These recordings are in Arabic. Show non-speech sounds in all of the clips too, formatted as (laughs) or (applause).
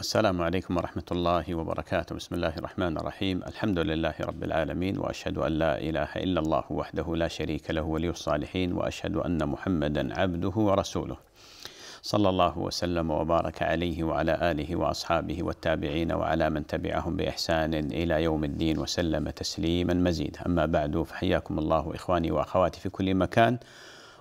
السلام عليكم ورحمة الله وبركاته، بسم الله الرحمن الرحيم، الحمد لله رب العالمين وأشهد أن لا إله إلا الله وحده لا شريك له ولي الصالحين وأشهد أن محمدا عبده ورسوله. صلى الله وسلم وبارك عليه وعلى آله وأصحابه والتابعين وعلى من تبعهم بإحسان إلى يوم الدين وسلم تسليما مزيدا أما بعد فحياكم الله إخواني وأخواتي في كل مكان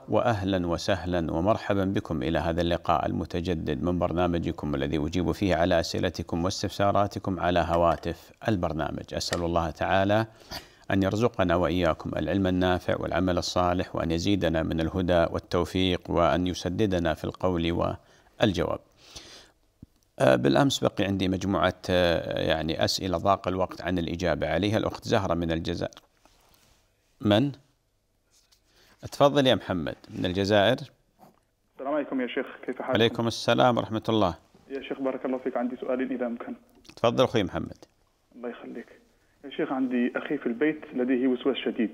واهلا وسهلا ومرحبا بكم الى هذا اللقاء المتجدد من برنامجكم الذي اجيب فيه على اسئلتكم واستفساراتكم على هواتف البرنامج، اسال الله تعالى ان يرزقنا واياكم العلم النافع والعمل الصالح وان يزيدنا من الهدى والتوفيق وان يسددنا في القول والجواب. آه، بالامس بقي عندي مجموعه آه، يعني اسئله ضاق الوقت عن الاجابه عليها الاخت زهره من الجزائر. من؟ تفضل يا محمد من الجزائر السلام عليكم يا شيخ كيف حالك؟ عليكم السلام ورحمة الله يا شيخ بارك الله فيك عندي سؤالين إذا أمكن تفضل أخوي محمد الله يخليك يا شيخ عندي أخي في البيت لديه وسواس شديد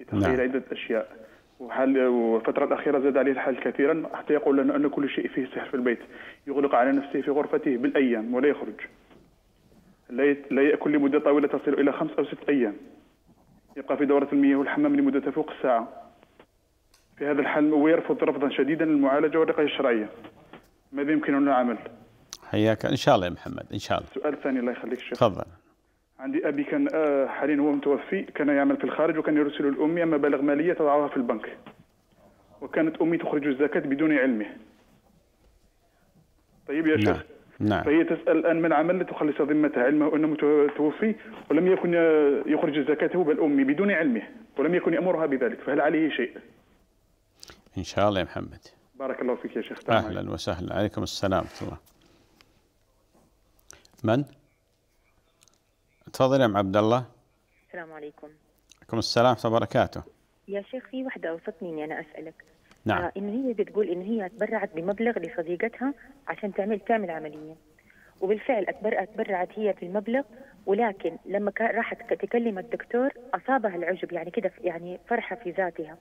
يتخيل نعم. عدة أشياء وحال وفترة الأخيرة زاد عليه الحال كثيرا حتى يقول لنا أن كل شيء فيه سحر في البيت يغلق على نفسه في غرفته بالأيام ولا يخرج لا يأكل لمدة طويلة تصل إلى خمس أو ست أيام يبقى في دورة المياه والحمام لمدة فوق الساعة في هذا الحال ويرفض رفضا شديدا المعالجه والرقيه الشرعيه ماذا يمكننا العمل؟ حياك ان شاء الله يا محمد ان شاء الله سؤال ثاني الله يخليك شيخ تفضل عندي ابي كان آه، حاليا هو متوفي كان يعمل في الخارج وكان يرسل لامي مبالغ ماليه تضعها في البنك وكانت امي تخرج الزكاه بدون علمه طيب يا شيخ نعم. نعم. فهي تسال الان ما العمل لتخلص ذمتها علمه انه متوفي ولم يكن آه، يخرج زكاته بل امي بدون علمه ولم يكن يامرها بذلك فهل عليه شيء؟ إن شاء الله يا محمد بارك الله فيك يا شيخ أهلا وسهلا عليكم السلام ورحمة الله من؟ تفضل يا أم عبد الله السلام عليكم عليكم السلام ورحمة الله وبركاته يا شيخ في وحدة أوصتني إني أنا أسألك نعم آه إن هي بتقول إن هي تبرعت بمبلغ لصديقتها عشان تعمل تعمل عملية وبالفعل تبرعت هي في المبلغ ولكن لما راحت تكلم الدكتور أصابها العجب يعني كده يعني فرحة في ذاتها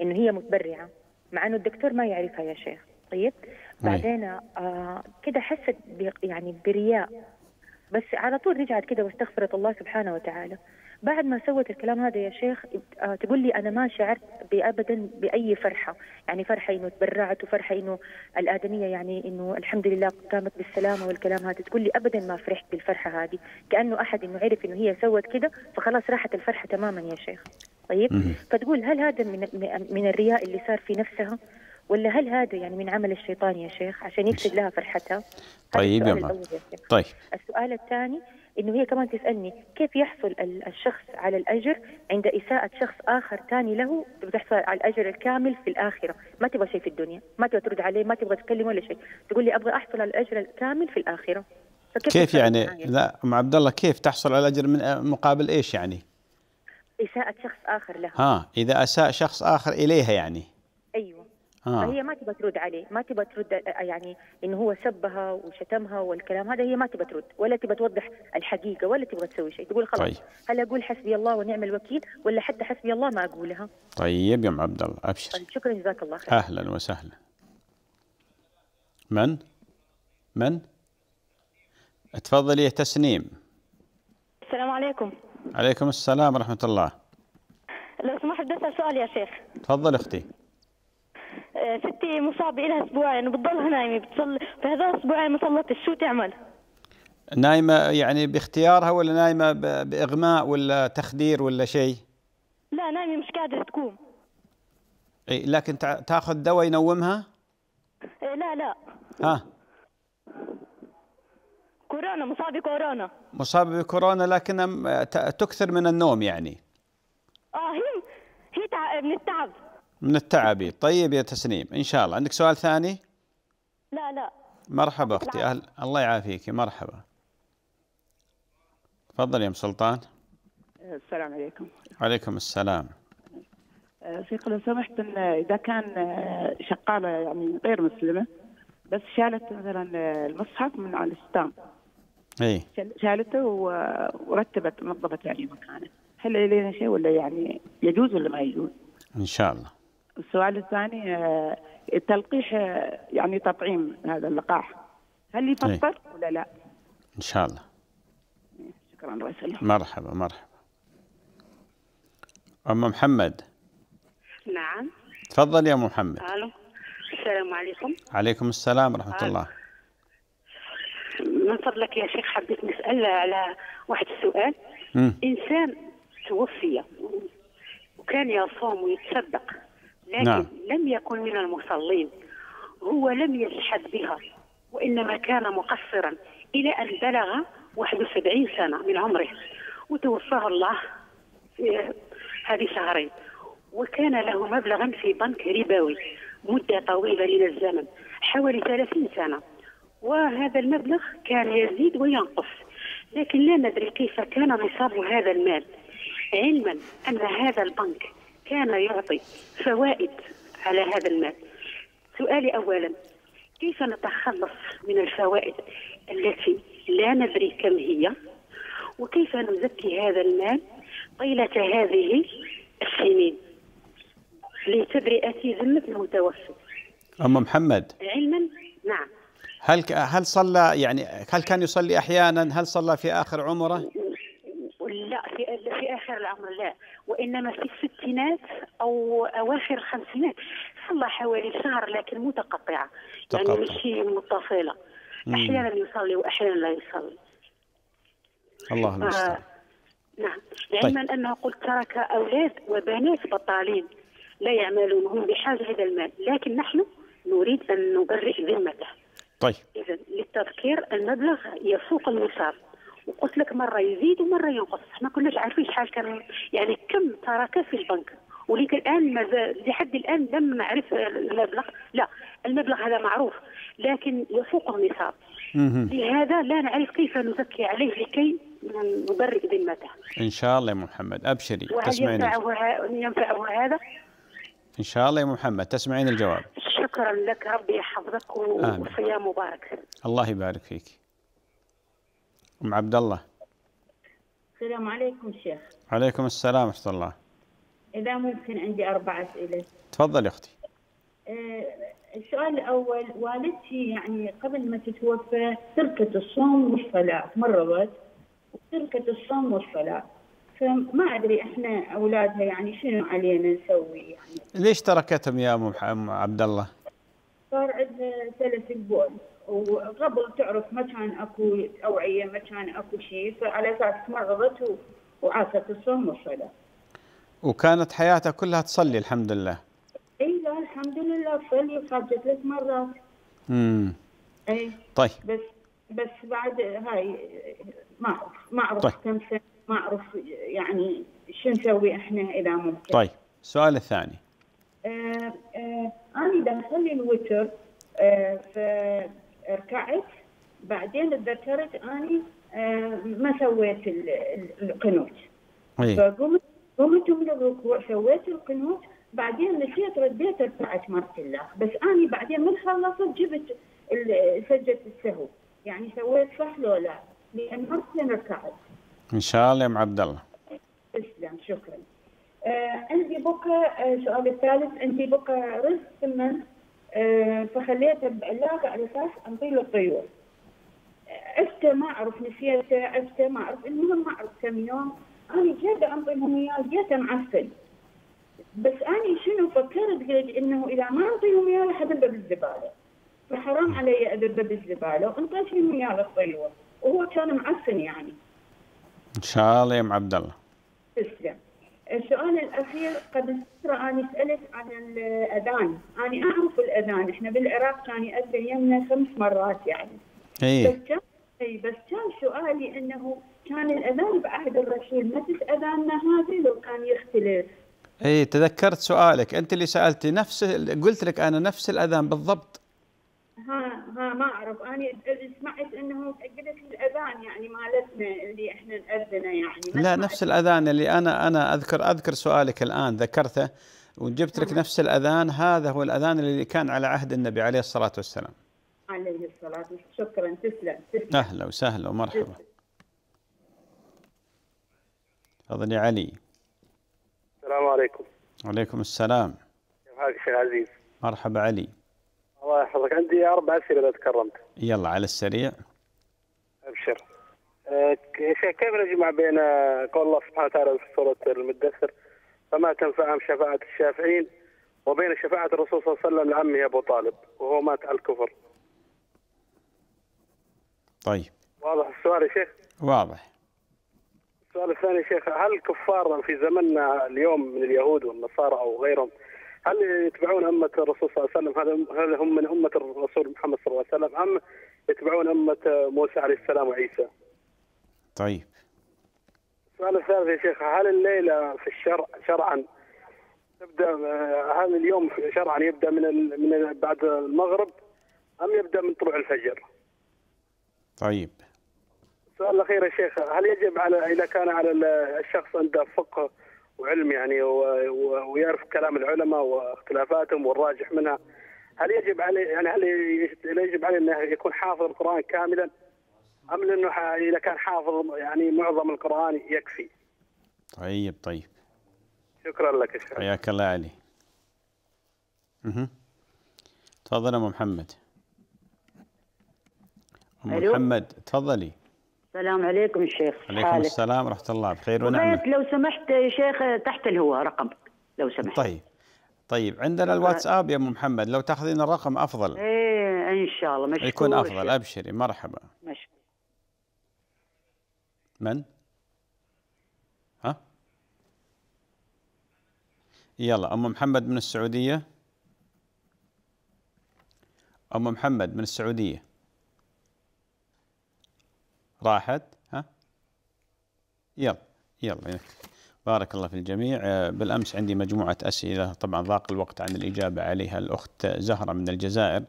انه هي متبرعه مع انه الدكتور ما يعرفها يا شيخ طيب بعدين آه كده حست يعني برياء بس على طول رجعت كده واستغفرت الله سبحانه وتعالى بعد ما سوت الكلام هذا يا شيخ آه تقول لي انا ما شعرت ابدا باي فرحه يعني فرحه انه تبرعت وفرحه انه الادميه يعني انه الحمد لله قامت بالسلامه والكلام هذا تقول لي ابدا ما فرحت بالفرحه هذه كانه احد انه عرف انه هي سوت كده فخلاص راحت الفرحه تماما يا شيخ طيب فتقول هل هذا من من الرياء اللي صار في نفسها ولا هل هذا يعني من عمل الشيطان يا شيخ عشان يكسب لها فرحتها طيب ما طيب السؤال الثاني انه هي كمان تسالني كيف يحصل الشخص على الاجر عند اساءه شخص اخر ثاني له بتحصل على الاجر الكامل في الاخره ما تبغى شيء في الدنيا ما تبغى ترد عليه ما تبغى تكلمه ولا شيء تقول لي ابغى احصل على الاجر الكامل في الاخره كيف يعني لا ام عبد الله كيف تحصل على الاجر من مقابل ايش يعني إساءة شخص آخر لها ها إذا أساء شخص آخر إليها يعني أيوه ها. فهي ما تبى ترد عليه ما تبى ترد يعني إنه هو سبها وشتمها والكلام هذا هي ما تبى ترد ولا تبى توضح الحقيقة ولا تبغى تسوي شيء تقول خلاص طيب. هل أقول حسبي الله ونعم الوكيل ولا حتى حسبي الله ما أقولها طيب يا أم عبد الله أبشر طيب شكرا جزاك الله خير أهلا وسهلا من؟ من؟ تفضلي تسنيم السلام عليكم عليكم السلام ورحمة الله لو سمحت بدي أسأل سؤال يا شيخ تفضل أختي آه، ستي مصابة لها أسبوعين وبتضلها نايمة بتصلي فهذول الأسبوعين ما صلتش شو تعمل؟ نايمة يعني باختيارها ولا نايمة بإغماء ولا تخدير ولا شيء؟ لا نايمة مش قادرة تقوم اي لكن تاخذ دواء ينومها؟ آه، لا لا ها كورونا مصاب بكورونا مصاب بكورونا لكن تكثر من النوم يعني اه هي هي من التعب من التعب طيب يا تسنيم ان شاء الله عندك سؤال ثاني لا لا مرحبا اختي اهل الله يعافيك مرحبا تفضل يا ام سلطان السلام عليكم وعليكم السلام آه، شيخ لو سمحت ان اذا كان آه، شقاله يعني غير مسلمه بس شالت مثلا آه، المصحف من على الستام اي شالته ورتبت نظفت يعني مكانه هل علينا شيء ولا يعني يجوز ولا ما يجوز؟ ان شاء الله السؤال الثاني آه، التلقيح آه، يعني تطعيم هذا اللقاح هل يفطر ولا لا؟ ان شاء الله إيه، شكرا الله يسلمك مرحبا مرحبا ام محمد نعم تفضل يا ام محمد الو السلام عليكم عليكم السلام ورحمه الله من فضلك يا شيخ حبيت نسال على واحد السؤال مم. انسان توفي وكان يصوم ويتصدق لكن نعم. لم يكن من المصلين هو لم يلحد بها وانما كان مقصرا الى ان بلغ 71 سنه من عمره وتوفاه الله في هذه شهرين وكان له مبلغا في بنك ربوي مده طويله من الزمن حوالي 30 سنه وهذا المبلغ كان يزيد وينقص لكن لا ندري كيف كان نصاب هذا المال علما أن هذا البنك كان يعطي فوائد على هذا المال سؤالي أولا كيف نتخلص من الفوائد التي لا ندري كم هي وكيف نزكي هذا المال طيلة هذه السنين لتبرئه ذمة المتوفي اما محمد علما نعم هل هل صلى يعني هل كان يصلي احيانا؟ هل صلى في اخر عمره؟ لا في في اخر العمر لا وانما في الستينات او اواخر الخمسينات صلى حوالي شهر لكن متقطعه يعني مش متصله احيانا يصلي واحيانا لا يصلي الله آه، المستعان نعم علما طيب. انه قلت ترك اولاد وبنات بطالين لا يعملون هم بحاجه هذا المال لكن نحن نريد ان نبرئ ذمته طيب اذا للتذكير المبلغ يفوق المصاب وقلت لك مره يزيد ومره ينقص احنا كناش عارفين شحال كان يعني كم تركه في البنك وليك الان مازال لحد الان لم نعرف المبلغ لا المبلغ هذا معروف لكن يفوق النصاب لهذا لا نعرف كيف نزكي عليه لكي نبرئ ذمته ان شاء الله يا محمد ابشري تسمعين ينفعه, ينفعه هذا ان شاء الله يا محمد تسمعين الجواب شكرا لك ربي يحفظك وصيام مبارك الله يبارك فيك ام عبد الله السلام عليكم شيخ عليكم السلام ورحمه الله اذا ممكن عندي اربع اسئله تفضل يا اختي آه، السؤال الاول والدتي يعني قبل ما تتوفى تركت الصوم والصلاه مرضت وتركت الصوم والصلاه فما ادري احنا اولادها يعني شنو علينا نسوي يعني ليش تركتهم يا ام عبد الله؟ صار عندنا سلس البول وقبل تعرف ما كان اكو اوعيه ما كان اكو شيء فعلى اساس تمرضت وعافت الصوم والصلاه. وكانت حياتها كلها تصلي الحمد لله. اي لا الحمد لله تصلي حاجة ثلاث مرات. امم اي طيب بس بس بعد هاي ما اعرف ما اعرف طيب. كم سنه ما اعرف يعني شو نسوي احنا اذا ممكن. طيب السؤال الثاني. آه، آه، أنا دخل الوتر آه، فركعت بعدين تذكرت أني ما سويت القنوت فقمت قمت من الركوع سويت القنوت بعدين مشيت رديت ركعت مرة الله بس أنا بعدين من خلصت جبت سجدت السهو يعني سويت صح لو لا لأن مرتين ركعت إن شاء الله يا أم عبد الله تسلم شكرا آه، عندي بكره السؤال آه، الثالث عندي بكره رز سمن آه، فخليته بعلاقه على اساس انطيه الطيور عشته ما اعرف نسيته عشته ما اعرف المهم ما اعرف كم يوم انا جيته انطيهم اياه جيته معفن بس انا شنو فكرت قلت انه اذا ما انطيهم اياه راح اذبه بالزباله فحرام علي اذبه بالزباله وانطيت لهم اياه للطيور وهو كان معفن يعني ان شاء الله يا ام عبد الله تسلم السؤال الاخير قبل فتره انا سالت عن الاذان، انا اعرف الاذان، احنا بالعراق كان ياذن يمنا خمس مرات يعني. اي بس كان اي بس كان سؤالي انه كان الاذان بعهد الرسول متى اذاننا هذه لو كان يختلف؟ اي تذكرت سؤالك، انت اللي سالتي نفس قلت لك انا نفس الاذان بالضبط ها ها ما اعرف انا سمعت انه تاكدت الاذان يعني مالتنا اللي احنا ناذنه يعني لا نفس الاذان اللي انا انا اذكر اذكر سؤالك الان ذكرته وجبت لك نعم. نفس الاذان هذا هو الاذان اللي كان على عهد النبي عليه الصلاه والسلام عليه الصلاه والسلام شكرا تسلم تسلم اهلا وسهلا ومرحبا يا علي السلام عليكم وعليكم السلام كيف حالك شيخ عزيز مرحبا علي الله يحفظك عندي اربع اسئله اذا تكرمت يلا على السريع ابشر أه كيف نجمع بين قول الله سبحانه وتعالى في سوره المدثر فما تنفعهم شفاعه الشافعين وبين شفاعه الرسول صلى الله عليه وسلم لعمه ابو طالب وهو مات على الكفر طيب واضح السؤال يا شيخ؟ واضح السؤال الثاني يا شيخ هل الكفار في زمننا اليوم من اليهود والنصارى او غيرهم هل يتبعون أمة الرسول صلى الله عليه وسلم هل هم من أمة الرسول محمد صلى الله عليه وسلم أم يتبعون أمة موسى عليه السلام وعيسى؟ طيب السؤال الثالث يا شيخ هل الليلة في الشرع شرعا تبدأ آه، هل اليوم شرعا يبدأ من من بعد المغرب أم يبدأ من طلوع الفجر؟ طيب السؤال الأخير يا شيخ هل يجب على إذا كان على الشخص عنده فقه وعلم يعني ويعرف كلام العلماء واختلافاتهم والراجح منها هل يجب عليه يعني هل يجب عليه انه يكون حافظ القران كاملا ام انه اذا كان حافظ يعني معظم القران يكفي؟ طيب طيب شكرا لك شيخ حياك الله علي اها تفضل ام محمد ام محمد تفضلي السلام عليكم شيخ عليكم حالك. السلام ورحمه الله بخير ونعمه لو سمحت يا شيخ تحت الهواء رقم لو سمحت طيب طيب عندنا آه. الواتساب يا ام محمد لو تاخذين الرقم افضل ايه ان شاء الله مشكور يكون افضل شيخ. ابشري مرحبا مشكور من ها يلا ام محمد من السعوديه ام محمد من السعوديه راحت ها يلا يلا بارك الله في الجميع آه، بالأمس عندي مجموعة أسئلة طبعا ضاق الوقت عن الإجابة عليها الأخت زهرة من الجزائر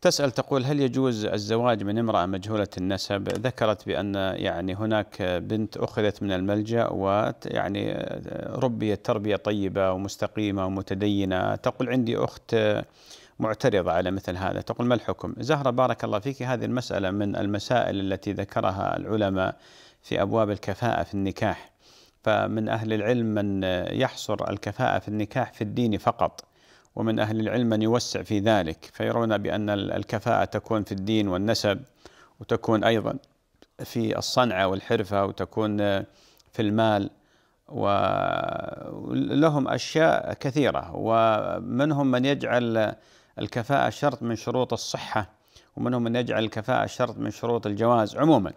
تسأل تقول هل يجوز الزواج من امرأة مجهولة النسب ذكرت بأن يعني هناك بنت أخذت من الملجأ ويعني آه، ربيت تربية طيبة ومستقيمة ومتدينة تقول عندي أخت آه، معترضة على مثل هذا تقول ما الحكم زهرة بارك الله فيك هذه المسألة من المسائل التي ذكرها العلماء في أبواب الكفاءة في النكاح فمن أهل العلم من يحصر الكفاءة في النكاح في الدين فقط ومن أهل العلم من يوسع في ذلك فيرون بأن الكفاءة تكون في الدين والنسب وتكون أيضا في الصنعة والحرفة وتكون في المال ولهم أشياء كثيرة ومنهم من يجعل الكفاءة شرط من شروط الصحة ومنهم من يجعل الكفاءة شرط من شروط الجواز عموما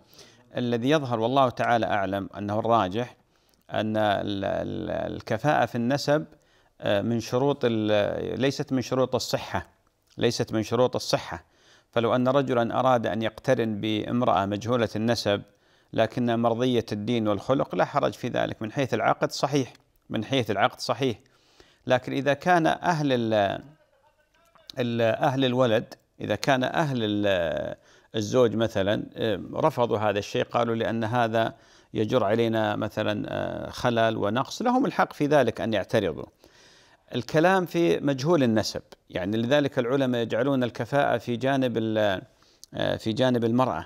الذي يظهر والله تعالى أعلم أنه الراجح أن الكفاءة في النسب آه، من شروط ليست من شروط الصحة ليست من شروط الصحة فلو أن رجلا أراد أن يقترن بامرأة مجهولة النسب لكن مرضية الدين والخلق لا حرج في ذلك من حيث العقد صحيح من حيث العقد صحيح لكن إذا كان أهل أهل الولد إذا كان أهل الزوج مثلا آه، رفضوا هذا الشيء قالوا لأن هذا يجر علينا مثلا آه، خلل ونقص لهم الحق في ذلك أن يعترضوا الكلام في مجهول النسب يعني لذلك العلماء يجعلون الكفاءة في جانب آه، في جانب المرأة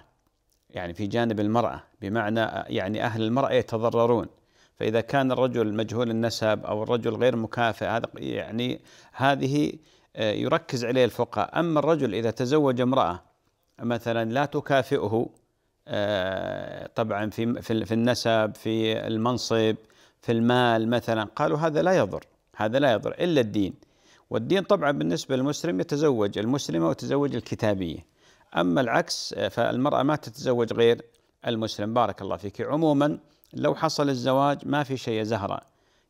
يعني في جانب المرأة بمعنى يعني أهل المرأة يتضررون فإذا كان الرجل مجهول النسب أو الرجل غير مكافئ هذا يعني هذه آه، يركز عليه الفقهاء أما الرجل إذا تزوج امرأة مثلا لا تكافئه آه، طبعا في في النسب في المنصب في المال مثلا قالوا هذا لا يضر هذا لا يضر إلا الدين والدين طبعا بالنسبة للمسلم يتزوج المسلمة وتزوج الكتابية أما العكس آه، فالمرأة ما تتزوج غير المسلم بارك الله فيك عموما لو حصل الزواج ما في شيء زهرة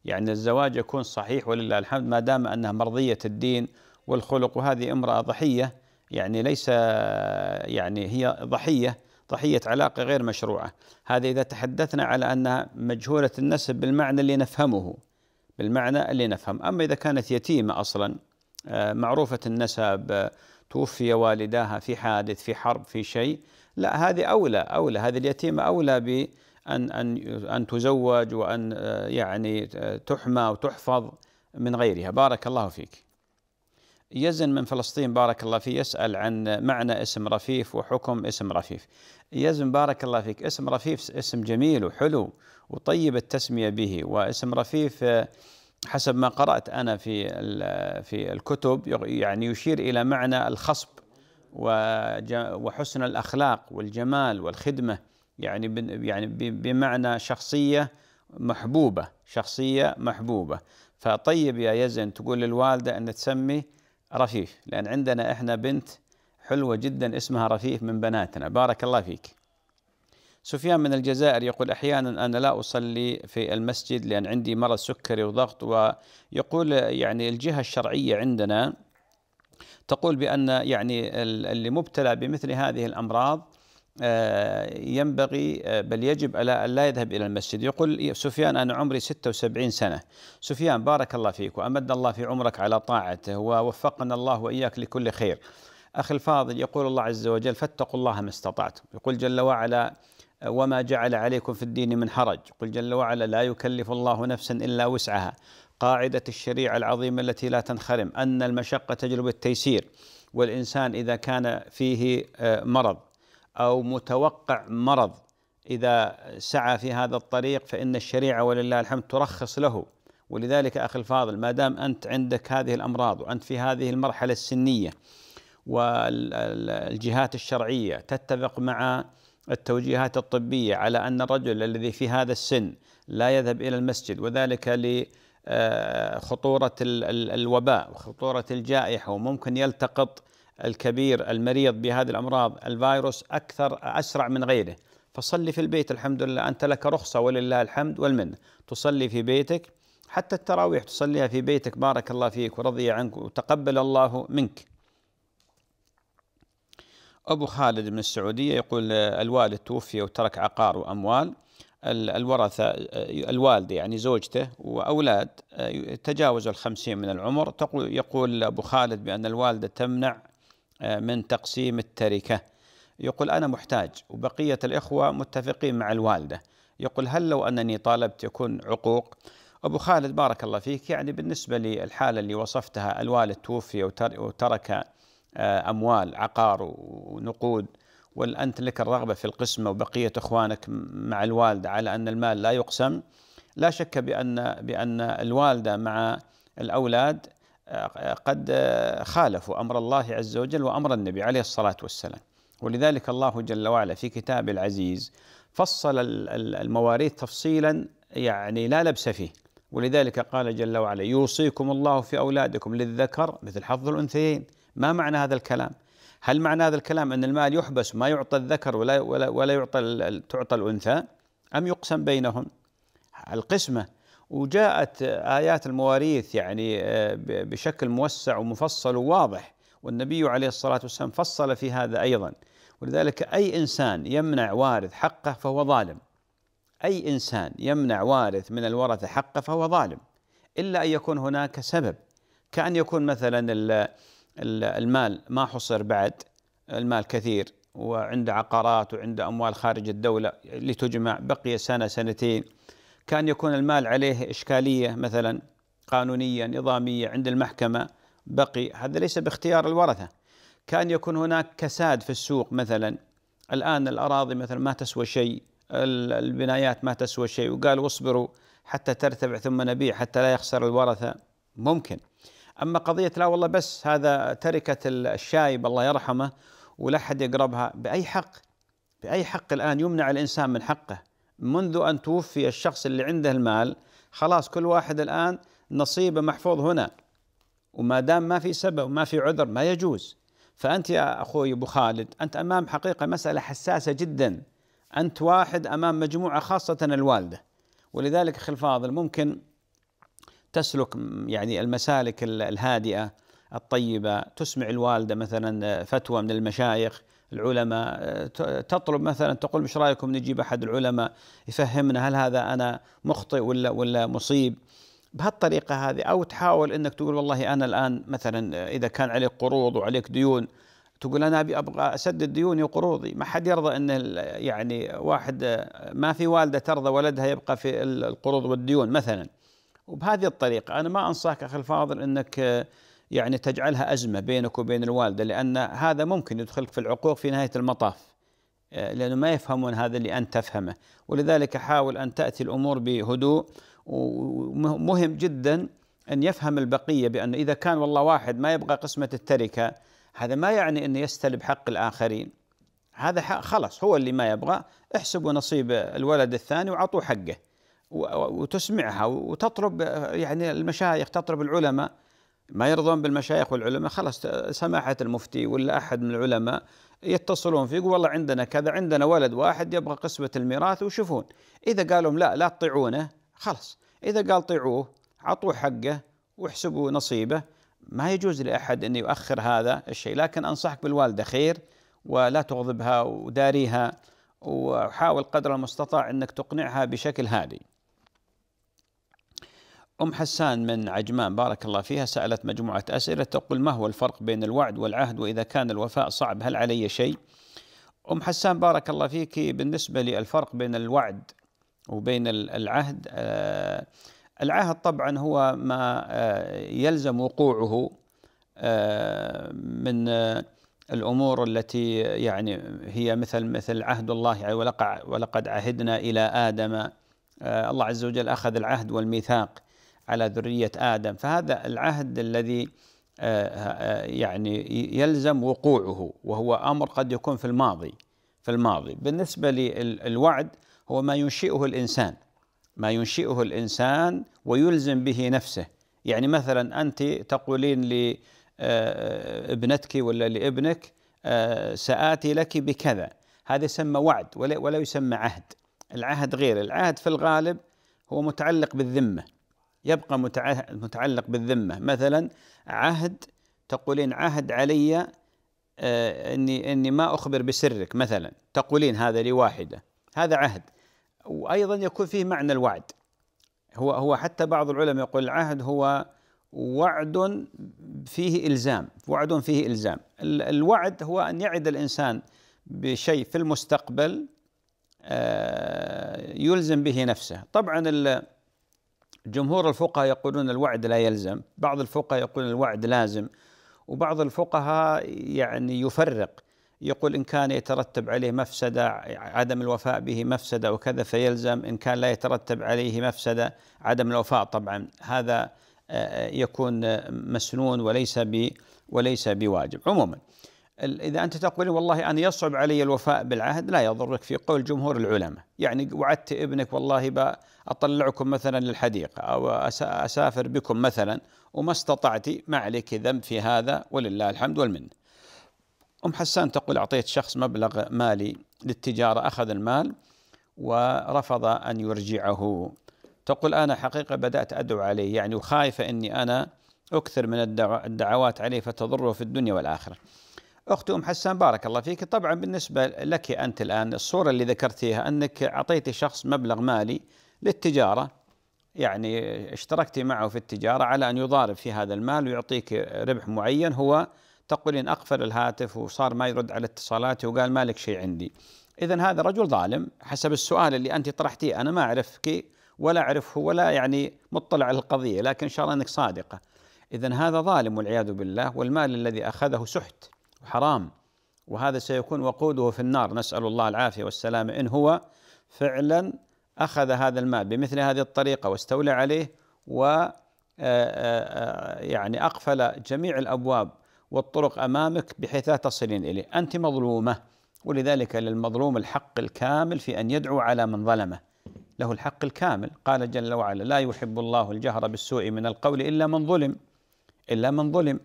يعني الزواج يكون صحيح ولله الحمد ما دام أنها مرضية الدين والخلق وهذه امرأة ضحية يعني ليس يعني هي ضحية ضحية علاقة غير مشروعة هذا إذا تحدثنا على أنها مجهولة النسب بالمعنى اللي نفهمه بالمعنى اللي نفهم أما إذا كانت يتيمة أصلا آه، معروفة النسب آه، توفي والداها في حادث في حرب في شيء لا هذه أولى أولى هذه اليتيمة أولى بأن أن أن تزوج وأن آه، يعني تحمى وتحفظ من غيرها بارك الله فيك يزن من فلسطين بارك الله فيه يسأل عن معنى اسم رفيف وحكم اسم رفيف يزن بارك الله فيك اسم رفيف اسم جميل وحلو وطيب التسمية به واسم رفيف آه، حسب ما قرأت أنا في في الكتب يعني يشير إلى معنى الخصب وحسن الأخلاق والجمال والخدمة يعني يعني بمعنى شخصية محبوبة شخصية محبوبة فطيب يا يزن تقول للوالدة أن تسمي رفيف لأن عندنا إحنا بنت حلوة جدا اسمها رفيف من بناتنا بارك الله فيك سفيان من الجزائر يقول أحيانا أنا لا أصلي في المسجد لأن عندي مرض سكري وضغط ويقول يعني الجهة الشرعية عندنا تقول بأن يعني اللي مبتلى بمثل هذه الأمراض آه، ينبغي آه، بل يجب ألا لا يذهب إلى المسجد يقول سفيان أنا عمري 76 سنة سفيان بارك الله فيك وأمد الله في عمرك على طاعته ووفقنا الله وإياك لكل خير أخي الفاضل يقول الله عز وجل فاتقوا الله ما استطعتم يقول جل وعلا آه، وما جعل عليكم في الدين من حرج قل جل وعلا لا يكلف الله نفسا إلا وسعها قاعدة الشريعة العظيمة التي لا تنخرم أن المشقة تجلب التيسير والإنسان إذا كان فيه مرض او متوقع مرض اذا سعى في هذا الطريق فان الشريعه ولله الحمد ترخص له ولذلك اخي الفاضل ما دام انت عندك هذه الامراض وانت في هذه المرحله السنيه والجهات الشرعيه تتفق مع التوجيهات الطبيه على ان الرجل الذي في هذا السن لا يذهب الى المسجد وذلك ل آه، خطورة الوباء وخطورة الجائحة وممكن يلتقط الكبير المريض بهذه الأمراض الفيروس أكثر أسرع من غيره فصلي في البيت الحمد لله أنت لك رخصة ولله الحمد والمنة تصلي في بيتك حتى التراويح تصليها في بيتك بارك الله فيك ورضي عنك وتقبل الله منك أبو خالد من السعودية يقول الوالد توفي وترك عقار وأموال الورثة الوالدة يعني زوجته وأولاد تجاوزوا الخمسين من العمر يقول أبو خالد بأن الوالدة تمنع من تقسيم التركة يقول أنا محتاج وبقية الإخوة متفقين مع الوالدة يقول هل لو أنني طالبت يكون عقوق أبو خالد بارك الله فيك يعني بالنسبة للحالة اللي وصفتها الوالد توفي وترك آه، أموال عقار ونقود وأنت لك الرغبة في القسمة وبقية إخوانك مع الوالدة على أن المال لا يقسم لا شك بأن بأن الوالدة مع الأولاد قد خالفوا امر الله عز وجل وامر النبي عليه الصلاه والسلام ولذلك الله جل وعلا في كتابه العزيز فصل المواريث تفصيلا يعني لا لبس فيه ولذلك قال جل وعلا يوصيكم الله في اولادكم للذكر مثل حظ الانثيين ما معنى هذا الكلام؟ هل معنى هذا الكلام ان المال يحبس ما يعطى الذكر ولا ولا, ولا يعطى تعطى الانثى ام يقسم بينهم؟ القسمه وجاءت آيات المواريث يعني آه، بشكل موسع ومفصل وواضح والنبي عليه الصلاة والسلام فصل في هذا أيضا ولذلك أي إنسان يمنع وارث حقه فهو ظالم أي إنسان يمنع وارث من الورثة حقه فهو ظالم إلا أن يكون هناك سبب كأن يكون مثلا المال ما حصر بعد المال كثير وعنده عقارات وعنده أموال خارج الدولة لتجمع بقي سنة سنتين كان يكون المال عليه إشكالية مثلا قانونية نظامية عند المحكمة بقي هذا ليس باختيار الورثة كان يكون هناك كساد في السوق مثلا الآن الأراضي مثلا ما تسوى شيء البنايات ما تسوى شيء وقال اصبروا حتى ترتفع ثم نبيع حتى لا يخسر الورثة ممكن أما قضية لا والله بس هذا تركة الشايب الله يرحمه ولا حد يقربها بأي حق بأي حق الآن يمنع الإنسان من حقه منذ أن توفي الشخص اللي عنده المال خلاص كل واحد الآن نصيبه محفوظ هنا وما دام ما في سبب وما في عذر ما يجوز فأنت يا أخوي أبو خالد أنت أمام حقيقة مسألة حساسة جدا أنت واحد أمام مجموعة خاصة الوالدة ولذلك أخي الفاضل ممكن تسلك يعني المسالك الهادئة الطيبة تسمع الوالدة مثلا آه، فتوى من المشايخ العلماء آه، تطلب مثلا تقول مش رايكم نجيب احد العلماء يفهمنا هل هذا انا مخطئ ولا ولا مصيب بهالطريقه هذه او تحاول انك تقول والله انا الان مثلا آه، اذا كان عليك قروض وعليك ديون تقول انا ابي ابغى اسدد ديوني وقروضي ما حد يرضى ان يعني واحد آه، ما في والده ترضى ولدها يبقى في القروض والديون مثلا وبهذه الطريقه انا ما انصحك اخي الفاضل انك يعني تجعلها أزمة بينك وبين الوالدة لأن هذا ممكن يدخلك في العقوق في نهاية المطاف آه، لأنه ما يفهمون هذا اللي أنت تفهمه ولذلك حاول أن تأتي الأمور بهدوء ومهم جدا أن يفهم البقية بأن إذا كان والله واحد ما يبغى قسمة التركة هذا ما يعني أنه يستلب حق الآخرين هذا خلاص هو اللي ما يبغى احسبوا نصيب الولد الثاني وعطوه حقه وتسمعها وتطلب يعني المشايخ تطلب العلماء ما يرضون بالمشايخ والعلماء خلاص سماحة المفتي ولا أحد من العلماء يتصلون فيه يقول والله عندنا كذا عندنا ولد واحد يبغى قسمة الميراث وشوفون إذا قالوا لا لا تطيعونه خلاص إذا قال طيعوه عطوه حقه واحسبوا نصيبه ما يجوز لأحد أن يؤخر هذا الشيء لكن أنصحك بالوالدة خير ولا تغضبها وداريها وحاول قدر المستطاع أنك تقنعها بشكل هادي أم حسان من عجمان بارك الله فيها سألت مجموعة أسئلة تقول ما هو الفرق بين الوعد والعهد وإذا كان الوفاء صعب هل علي شيء؟ أم حسان بارك الله فيك بالنسبة للفرق بين الوعد وبين العهد آه، العهد طبعا هو ما آه، يلزم وقوعه آه، من الامور التي يعني هي مثل مثل عهد الله يعني ولقد عهدنا الى ادم الله عز وجل اخذ العهد والميثاق على ذرية آدم فهذا العهد الذي آه، آه، يعني يلزم وقوعه وهو أمر قد يكون في الماضي في الماضي بالنسبة للوعد هو ما ينشئه الإنسان ما ينشئه الإنسان ويلزم به نفسه يعني مثلا أنت تقولين لابنتك آه، ولا لابنك سآتي لك بكذا هذا يسمى وعد ولا يسمى عهد العهد غير العهد في الغالب هو متعلق بالذمه يبقى متعلق بالذمة مثلا عهد تقولين عهد علي آه، اني اني ما اخبر بسرك مثلا تقولين هذا لواحده هذا عهد وايضا يكون فيه معنى الوعد هو هو حتى بعض العلماء يقول العهد هو وعد فيه الزام وعد فيه الزام الوعد هو ان يعد الانسان بشيء في المستقبل آه، يلزم به نفسه طبعا جمهور الفقهاء يقولون الوعد لا يلزم بعض الفقهاء يقولون الوعد لازم وبعض الفقهاء يعني يفرق يقول إن كان يترتب عليه مفسدة عدم الوفاء به مفسدة وكذا فيلزم إن كان لا يترتب عليه مفسدة عدم الوفاء طبعا هذا آه، يكون مسنون وليس وليس بواجب عموما إذا أنت تقول والله أنا يصعب علي الوفاء بالعهد لا يضرك في قول جمهور العلماء يعني وعدت ابنك والله أطلعكم مثلا للحديقة أو أسافر بكم مثلا وما استطعت ما عليك ذنب في هذا ولله الحمد والمنة أم حسان تقول أعطيت شخص مبلغ مالي للتجارة أخذ المال ورفض أن يرجعه تقول أنا حقيقة بدأت أدعو عليه يعني وخايفة أني أنا أكثر من الدعوات عليه فتضره في الدنيا والآخرة أختي أم حسان بارك الله فيك طبعا بالنسبة لك أنت الآن الصورة اللي ذكرتيها أنك أعطيتي شخص مبلغ مالي للتجارة يعني اشتركتي معه في التجارة على أن يضارب في هذا المال ويعطيك ربح معين هو تقولين أقفل الهاتف وصار ما يرد على اتصالاتي وقال مالك شيء عندي إذا هذا رجل ظالم حسب السؤال اللي أنت طرحتيه أنا ما أعرفك ولا أعرفه ولا يعني مطلع على القضية لكن إن شاء الله أنك صادقة إذا هذا ظالم والعياذ بالله والمال الذي أخذه سحت حرام وهذا سيكون وقوده في النار نسأل الله العافية والسلامة إن هو فعلا أخذ هذا المال بمثل هذه الطريقة واستولى عليه و آه، آه، آه، يعني أقفل جميع الأبواب والطرق أمامك بحيث لا تصلين إليه أنت مظلومة ولذلك للمظلوم الحق الكامل في أن يدعو على من ظلمه له الحق الكامل قال جل وعلا لا يحب الله الجهر بالسوء من القول إلا من ظلم إلا من ظلم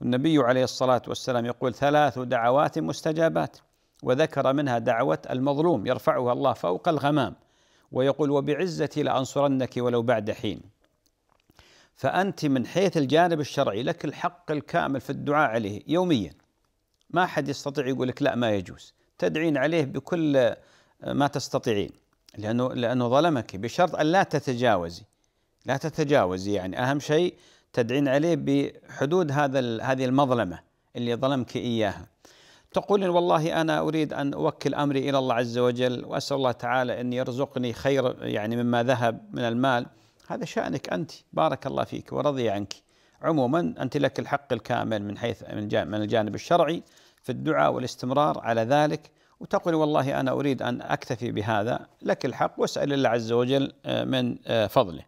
والنبي عليه الصلاة والسلام يقول ثلاث دعوات مستجابات وذكر منها دعوة المظلوم يرفعها الله فوق الغمام ويقول وبعزتي لأنصرنك ولو بعد حين فأنت من حيث الجانب الشرعي لك الحق الكامل في الدعاء عليه يوميا ما حد يستطيع يقول لك لا ما يجوز تدعين عليه بكل آه، ما تستطيعين لأنه لأنه ظلمك بشرط أن لا تتجاوزي لا تتجاوزي يعني أهم شيء تدعين عليه بحدود هذا هذه المظلمة اللي ظلمك إياها تقول إن والله أنا أريد أن أوكل أمري إلى الله عز وجل وأسأل الله تعالى أن يرزقني خير يعني مما ذهب من المال هذا شأنك أنت بارك الله فيك ورضي عنك عموما أنت لك الحق الكامل من حيث من الجانب الشرعي في الدعاء والاستمرار على ذلك وتقول والله أنا أريد أن أكتفي بهذا لك الحق واسأل الله عز وجل آه، من آه، فضله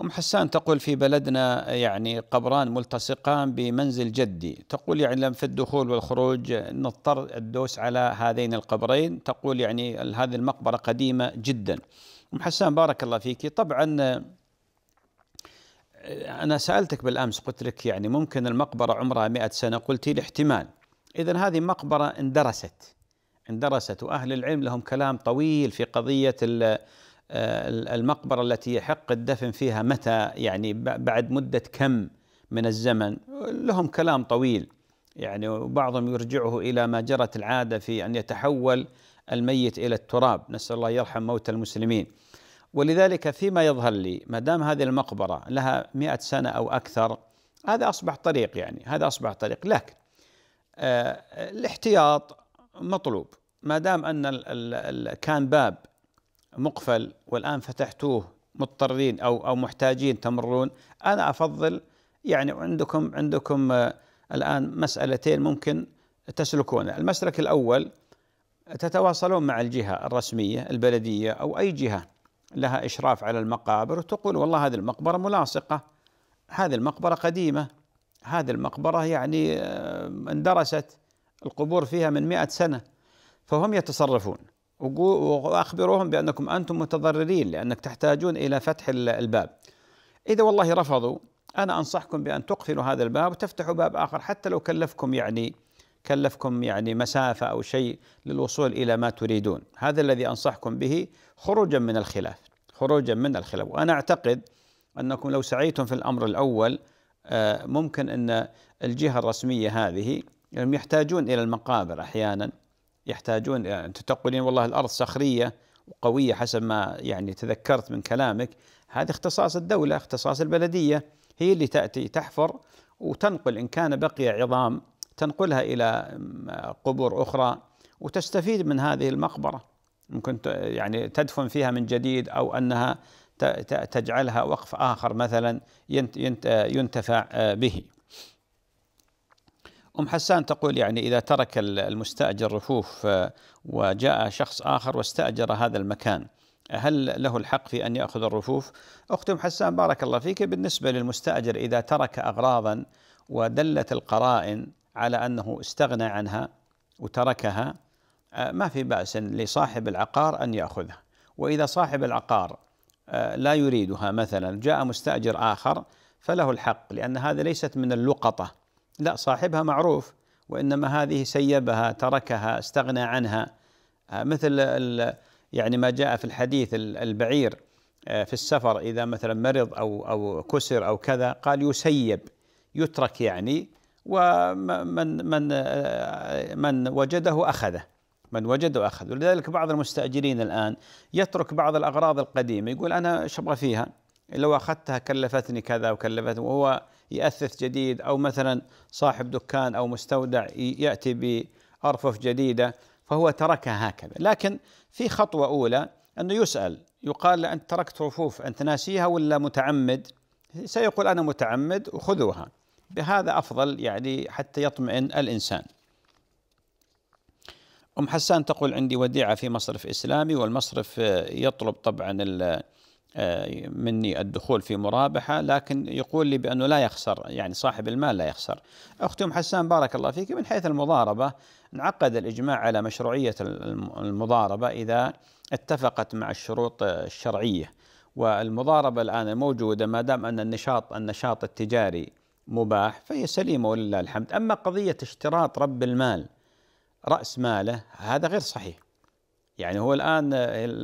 أم حسان تقول في بلدنا يعني قبران ملتصقان بمنزل جدي تقول يعني في الدخول والخروج نضطر الدوس على هذين القبرين تقول يعني هذه المقبرة قديمة جدا أم حسان بارك الله فيك طبعا آه، أنا سألتك بالأمس قلت لك يعني ممكن المقبرة عمرها مئة سنة قلت الاحتمال إذا هذه مقبرة اندرست اندرست وأهل العلم لهم كلام طويل في قضية آه، المقبرة التي يحق الدفن فيها متى يعني بعد مدة كم من الزمن لهم كلام طويل يعني وبعضهم يرجعه إلى ما جرت العادة في أن يتحول الميت إلى التراب نسأل الله يرحم موتى المسلمين ولذلك فيما يظهر لي ما دام هذه المقبرة لها مئة سنة أو أكثر هذا أصبح طريق يعني هذا أصبح طريق لكن آه الاحتياط مطلوب ما دام أن كان باب مقفل والآن فتحتوه مضطرين أو أو محتاجين تمرون أنا أفضل يعني عندكم عندكم آه، الآن مسألتين ممكن تسلكونها المسلك الأول تتواصلون مع الجهة الرسمية البلدية أو أي جهة لها إشراف على المقابر وتقول والله هذه المقبرة ملاصقة هذه المقبرة قديمة هذه المقبرة يعني آه، اندرست القبور فيها من مئة سنة فهم يتصرفون وأخبروهم بأنكم أنتم متضررين لأنك تحتاجون إلى فتح الباب إذا والله رفضوا أنا أنصحكم بأن تقفلوا هذا الباب وتفتحوا باب آخر حتى لو كلفكم يعني كلفكم يعني مسافة أو شيء للوصول إلى ما تريدون هذا الذي أنصحكم به خروجا من الخلاف خروجا من الخلاف وأنا أعتقد أنكم لو سعيتم في الأمر الأول آه، ممكن أن الجهة الرسمية هذه يعني يحتاجون إلى المقابر أحيانا يحتاجون يعني انت تقولين والله الارض صخريه وقويه حسب ما يعني تذكرت من كلامك هذا اختصاص الدوله اختصاص البلديه هي اللي تاتي تحفر وتنقل ان كان بقي عظام تنقلها الى قبور اخرى وتستفيد من هذه المقبره ممكن يعني تدفن فيها من جديد او انها تجعلها وقف اخر مثلا ينتفع به أم حسان تقول يعني إذا ترك المستأجر رفوف آه، وجاء شخص آخر واستأجر هذا المكان هل له الحق في أن يأخذ الرفوف؟ أخت أم حسان بارك الله فيك بالنسبة للمستأجر إذا ترك أغراضا ودلت القرائن على أنه استغنى عنها وتركها آه، ما في بأس لصاحب العقار أن يأخذها وإذا صاحب العقار آه، لا يريدها مثلا جاء مستأجر آخر فله الحق لأن هذا ليست من اللقطة لا صاحبها معروف وانما هذه سيبها تركها استغنى عنها آه، مثل يعني ما جاء في الحديث البعير آه، في السفر اذا مثلا مرض او او كسر او كذا قال يسيب يترك يعني ومن من آه، من وجده اخذه من وجده اخذه ولذلك بعض المستاجرين الان يترك بعض الاغراض القديمه يقول انا ايش ابغى فيها؟ لو اخذتها كلفتني كذا وكلفتني وهو يأثث جديد أو مثلا صاحب دكان أو مستودع يأتي بأرفف جديدة فهو تركها هكذا لكن في خطوة أولى أنه يسأل يقال له أنت تركت رفوف أنت ناسيها ولا متعمد سيقول أنا متعمد وخذوها بهذا أفضل يعني حتى يطمئن الإنسان أم حسان تقول عندي وديعة في مصرف إسلامي والمصرف يطلب طبعا آه، مني الدخول في مرابحة لكن يقول لي بأنه لا يخسر يعني صاحب المال لا يخسر أختي أم حسان بارك الله فيك من حيث المضاربة انعقد الإجماع على مشروعية المضاربة إذا اتفقت مع الشروط الشرعية والمضاربة الآن الموجودة ما دام أن النشاط النشاط التجاري مباح فهي سليمة ولله الحمد أما قضية اشتراط رب المال رأس ماله هذا غير صحيح يعني هو الآن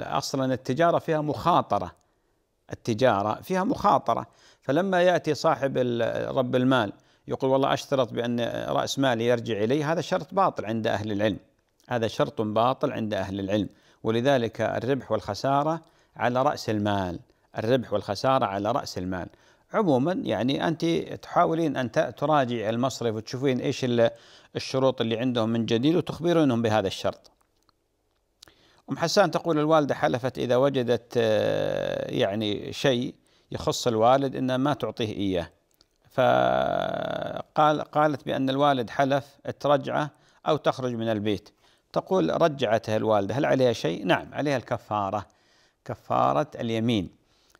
أصلا التجارة فيها مخاطرة التجارة فيها مخاطرة فلما يأتي صاحب رب المال يقول والله أشترط بأن رأس مالي يرجع إلي هذا شرط باطل عند أهل العلم هذا شرط باطل عند أهل العلم ولذلك الربح والخسارة على رأس المال الربح والخسارة على رأس المال عموما يعني انت تحاولين ان تراجعي المصرف وتشوفين ايش الشروط اللي عندهم من جديد وتخبرونهم بهذا الشرط أم حسان تقول الوالدة حلفت إذا وجدت آه، يعني شيء يخص الوالد إن ما تعطيه إياه فقال قالت بأن الوالد حلف ترجعه أو تخرج من البيت تقول رجعته الوالدة هل عليها شيء؟ نعم عليها الكفارة كفارة اليمين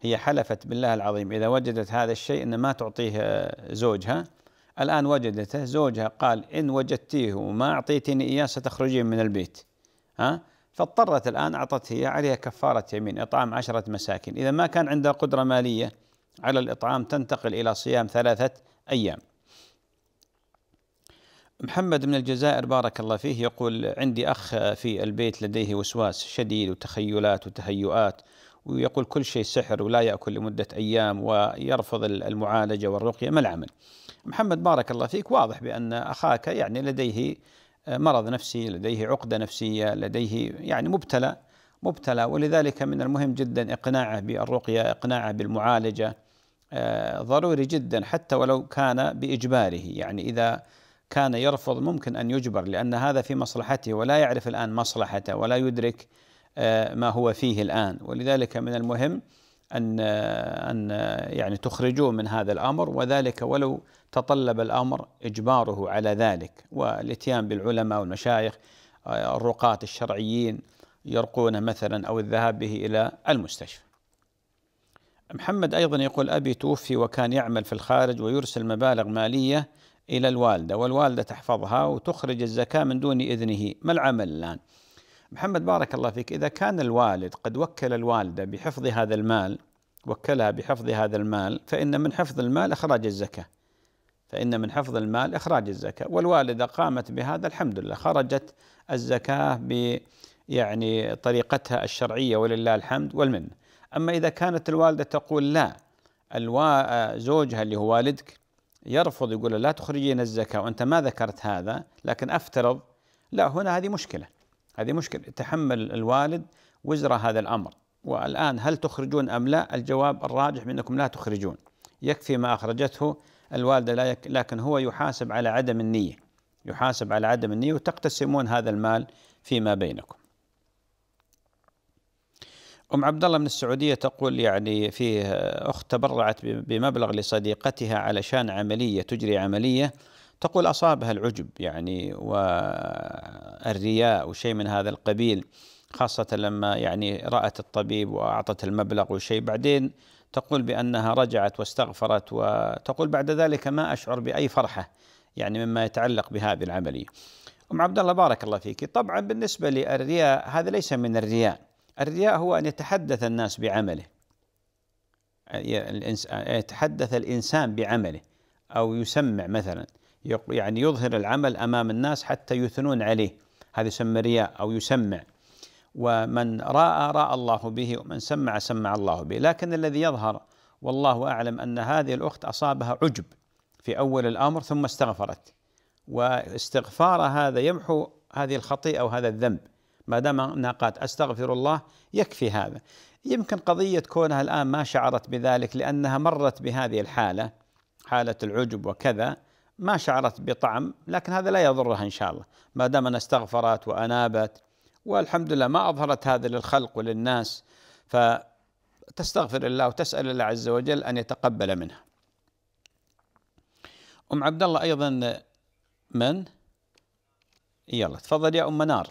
هي حلفت بالله العظيم إذا وجدت هذا الشيء أن ما تعطيه آه، زوجها الآن وجدته زوجها قال إن وجدتيه وما أعطيتني إياه ستخرجين من البيت ها فاضطرت الآن أعطت هي عليها كفارة يمين إطعام عشرة مساكين إذا ما كان عندها قدرة مالية على الإطعام تنتقل إلى صيام ثلاثة أيام محمد من الجزائر بارك الله فيه يقول عندي أخ في البيت لديه وسواس شديد وتخيلات وتهيؤات ويقول كل شيء سحر ولا يأكل لمدة أيام ويرفض المعالجة والرقية ما العمل محمد بارك الله فيك واضح بأن أخاك يعني لديه مرض نفسي لديه عقدة نفسية لديه يعني مبتلى مبتلى ولذلك من المهم جدا إقناعه بالرقية إقناعه بالمعالجة آه، ضروري جدا حتى ولو كان بإجباره يعني إذا كان يرفض ممكن أن يجبر لأن هذا في مصلحته ولا يعرف الآن مصلحته ولا يدرك آه، ما هو فيه الآن ولذلك من المهم أن أن يعني تخرجوه من هذا الأمر وذلك ولو تطلب الأمر إجباره على ذلك والإتيان بالعلماء والمشايخ آه، الرقاة الشرعيين يرقونه مثلا أو الذهاب به إلى المستشفى محمد أيضا يقول أبي توفي وكان يعمل في الخارج ويرسل مبالغ مالية إلى الوالدة والوالدة تحفظها وتخرج الزكاة من دون إذنه ما العمل الآن؟ محمد بارك الله فيك إذا كان الوالد قد وكل الوالدة بحفظ هذا المال وكلها بحفظ هذا المال فإن من حفظ المال إخراج الزكاة فإن من حفظ المال إخراج الزكاة والوالدة قامت بهذا الحمد لله خرجت الزكاة ب يعني طريقتها الشرعية ولله الحمد والمن أما إذا كانت الوالدة تقول لا الوا... زوجها اللي هو والدك يرفض يقول لا تخرجين الزكاة وأنت ما ذكرت هذا لكن أفترض لا هنا هذه مشكلة هذه مشكلة تحمل الوالد وزر هذا الأمر والآن هل تخرجون أم لا الجواب الراجح منكم لا تخرجون يكفي ما أخرجته الوالدة لا يك... لكن هو يحاسب على عدم النية يحاسب على عدم النية وتقتسمون هذا المال فيما بينكم أم عبد الله من السعودية تقول يعني في أخت تبرعت بمبلغ لصديقتها علشان عملية تجري عملية تقول أصابها العجب يعني والرياء وشيء من هذا القبيل خاصة لما يعني رأت الطبيب وأعطت المبلغ وشيء بعدين تقول بأنها رجعت واستغفرت وتقول بعد ذلك ما أشعر بأي فرحة يعني مما يتعلق بهذه العملية أم عبد الله بارك الله فيك طبعا بالنسبة للرياء هذا ليس من الرياء الرياء هو أن يتحدث الناس بعمله يتحدث الإنسان بعمله أو يسمع مثلا يعني يظهر العمل أمام الناس حتى يثنون عليه هذا يسمى رياء أو يسمع ومن رأى رأى الله به ومن سمع سمع الله به لكن الذي يظهر والله أعلم أن هذه الأخت أصابها عجب في أول الأمر ثم استغفرت واستغفار هذا يمحو هذه الخطيئة أو هذا الذنب ما دام أنها قالت أستغفر الله يكفي هذا يمكن قضية كونها الآن ما شعرت بذلك لأنها مرت بهذه الحالة حالة العجب وكذا ما شعرت بطعم لكن هذا لا يضرها إن شاء الله ما دام أنها استغفرت وأنابت والحمد لله ما أظهرت هذا للخلق وللناس فتستغفر الله وتسأل الله عز وجل أن يتقبل منها أم عبد الله أيضا من؟ يلا تفضل يا أم منار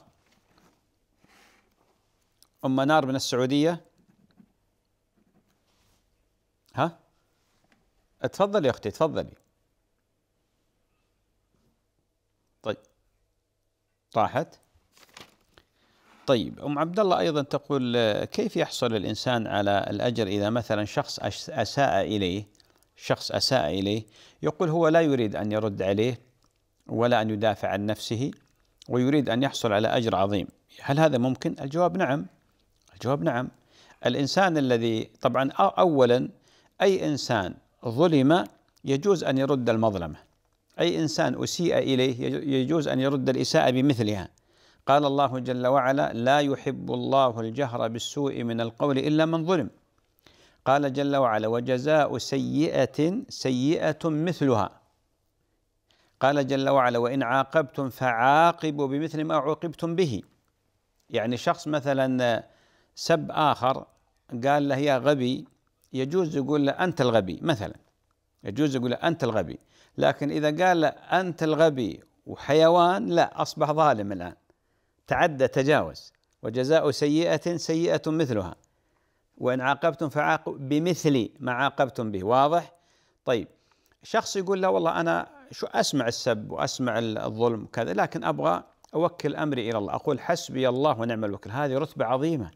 أم منار من السعودية ها؟ تفضلي يا أختي تفضلي طاحت طيب أم عبد الله أيضا تقول آه، كيف يحصل الإنسان على الأجر إذا مثلا شخص أساء إليه شخص أساء إليه يقول هو لا يريد أن يرد عليه ولا أن يدافع عن نفسه ويريد أن يحصل على أجر عظيم هل هذا ممكن؟ الجواب نعم الجواب نعم الإنسان الذي طبعا أولا أي إنسان ظلم يجوز أن يرد المظلمة أي إنسان أسيء إليه يجوز أن يرد الإساءة بمثلها قال الله جل وعلا لا يحب الله الجهر بالسوء من القول إلا من ظلم قال جل وعلا وجزاء سيئة سيئة مثلها قال جل وعلا وإن عاقبتم فعاقبوا بمثل ما عوقبتم به يعني شخص مثلا سب آخر قال له يا غبي يجوز يقول له أنت الغبي مثلا يجوز يقول له أنت الغبي لكن إذا قال أنت الغبي وحيوان لا أصبح ظالم الآن تعدى تجاوز وجزاء سيئة سيئة مثلها وإن عاقبتم فعاقب بمثل ما عاقبتم به واضح طيب شخص يقول لا والله أنا شو أسمع السب وأسمع الظلم وكذا لكن أبغى أوكل أمري إلى الله أقول حسبي الله ونعم الوكيل هذه رتبة عظيمة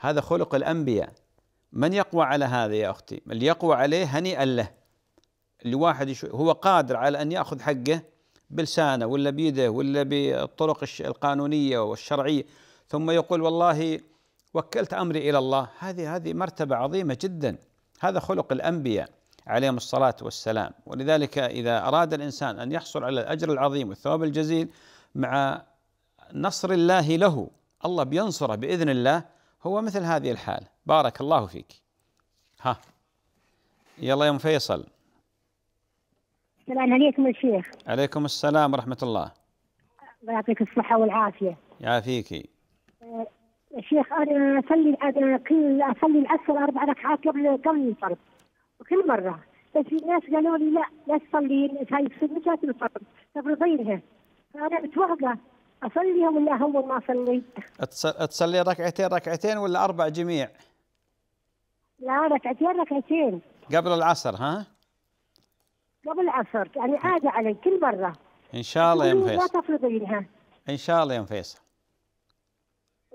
هذا خلق الأنبياء من يقوى على هذا يا أختي اللي يقوى عليه هنيئا له لواحد هو قادر على ان ياخذ حقه بلسانه ولا بيده ولا بالطرق القانونيه والشرعيه ثم يقول والله وكلت امري الى الله هذه هذه مرتبه عظيمه جدا هذا خلق الانبياء عليهم الصلاه والسلام ولذلك اذا اراد الانسان ان يحصل على الاجر العظيم والثواب الجزيل مع نصر الله له الله بينصره باذن الله هو مثل هذه الحاله بارك الله فيك ها يلا يا ام فيصل السلام عليكم الشيخ عليكم السلام ورحمة الله الله يعطيك الصحة والعافية يعافيكي الشيخ أه، أنا أصلي أنا كل أصلي العصر أربع ركعات قبل قبل الفرض وكل مرة بس في ناس قالوا لي لا لا تصلي هاي مشاكل الفرض تفرضينها فأنا متوهقة أصليها ولا أول ما أصلي؟ تصلي ركعتين ركعتين ولا أربع جميع؟ لا ركعتين ركعتين قبل العصر ها؟ قبل العصر يعني عادة علي كل مرة إن شاء الله يا يعني فيصل لا تفرضينها إن شاء الله يا فيصل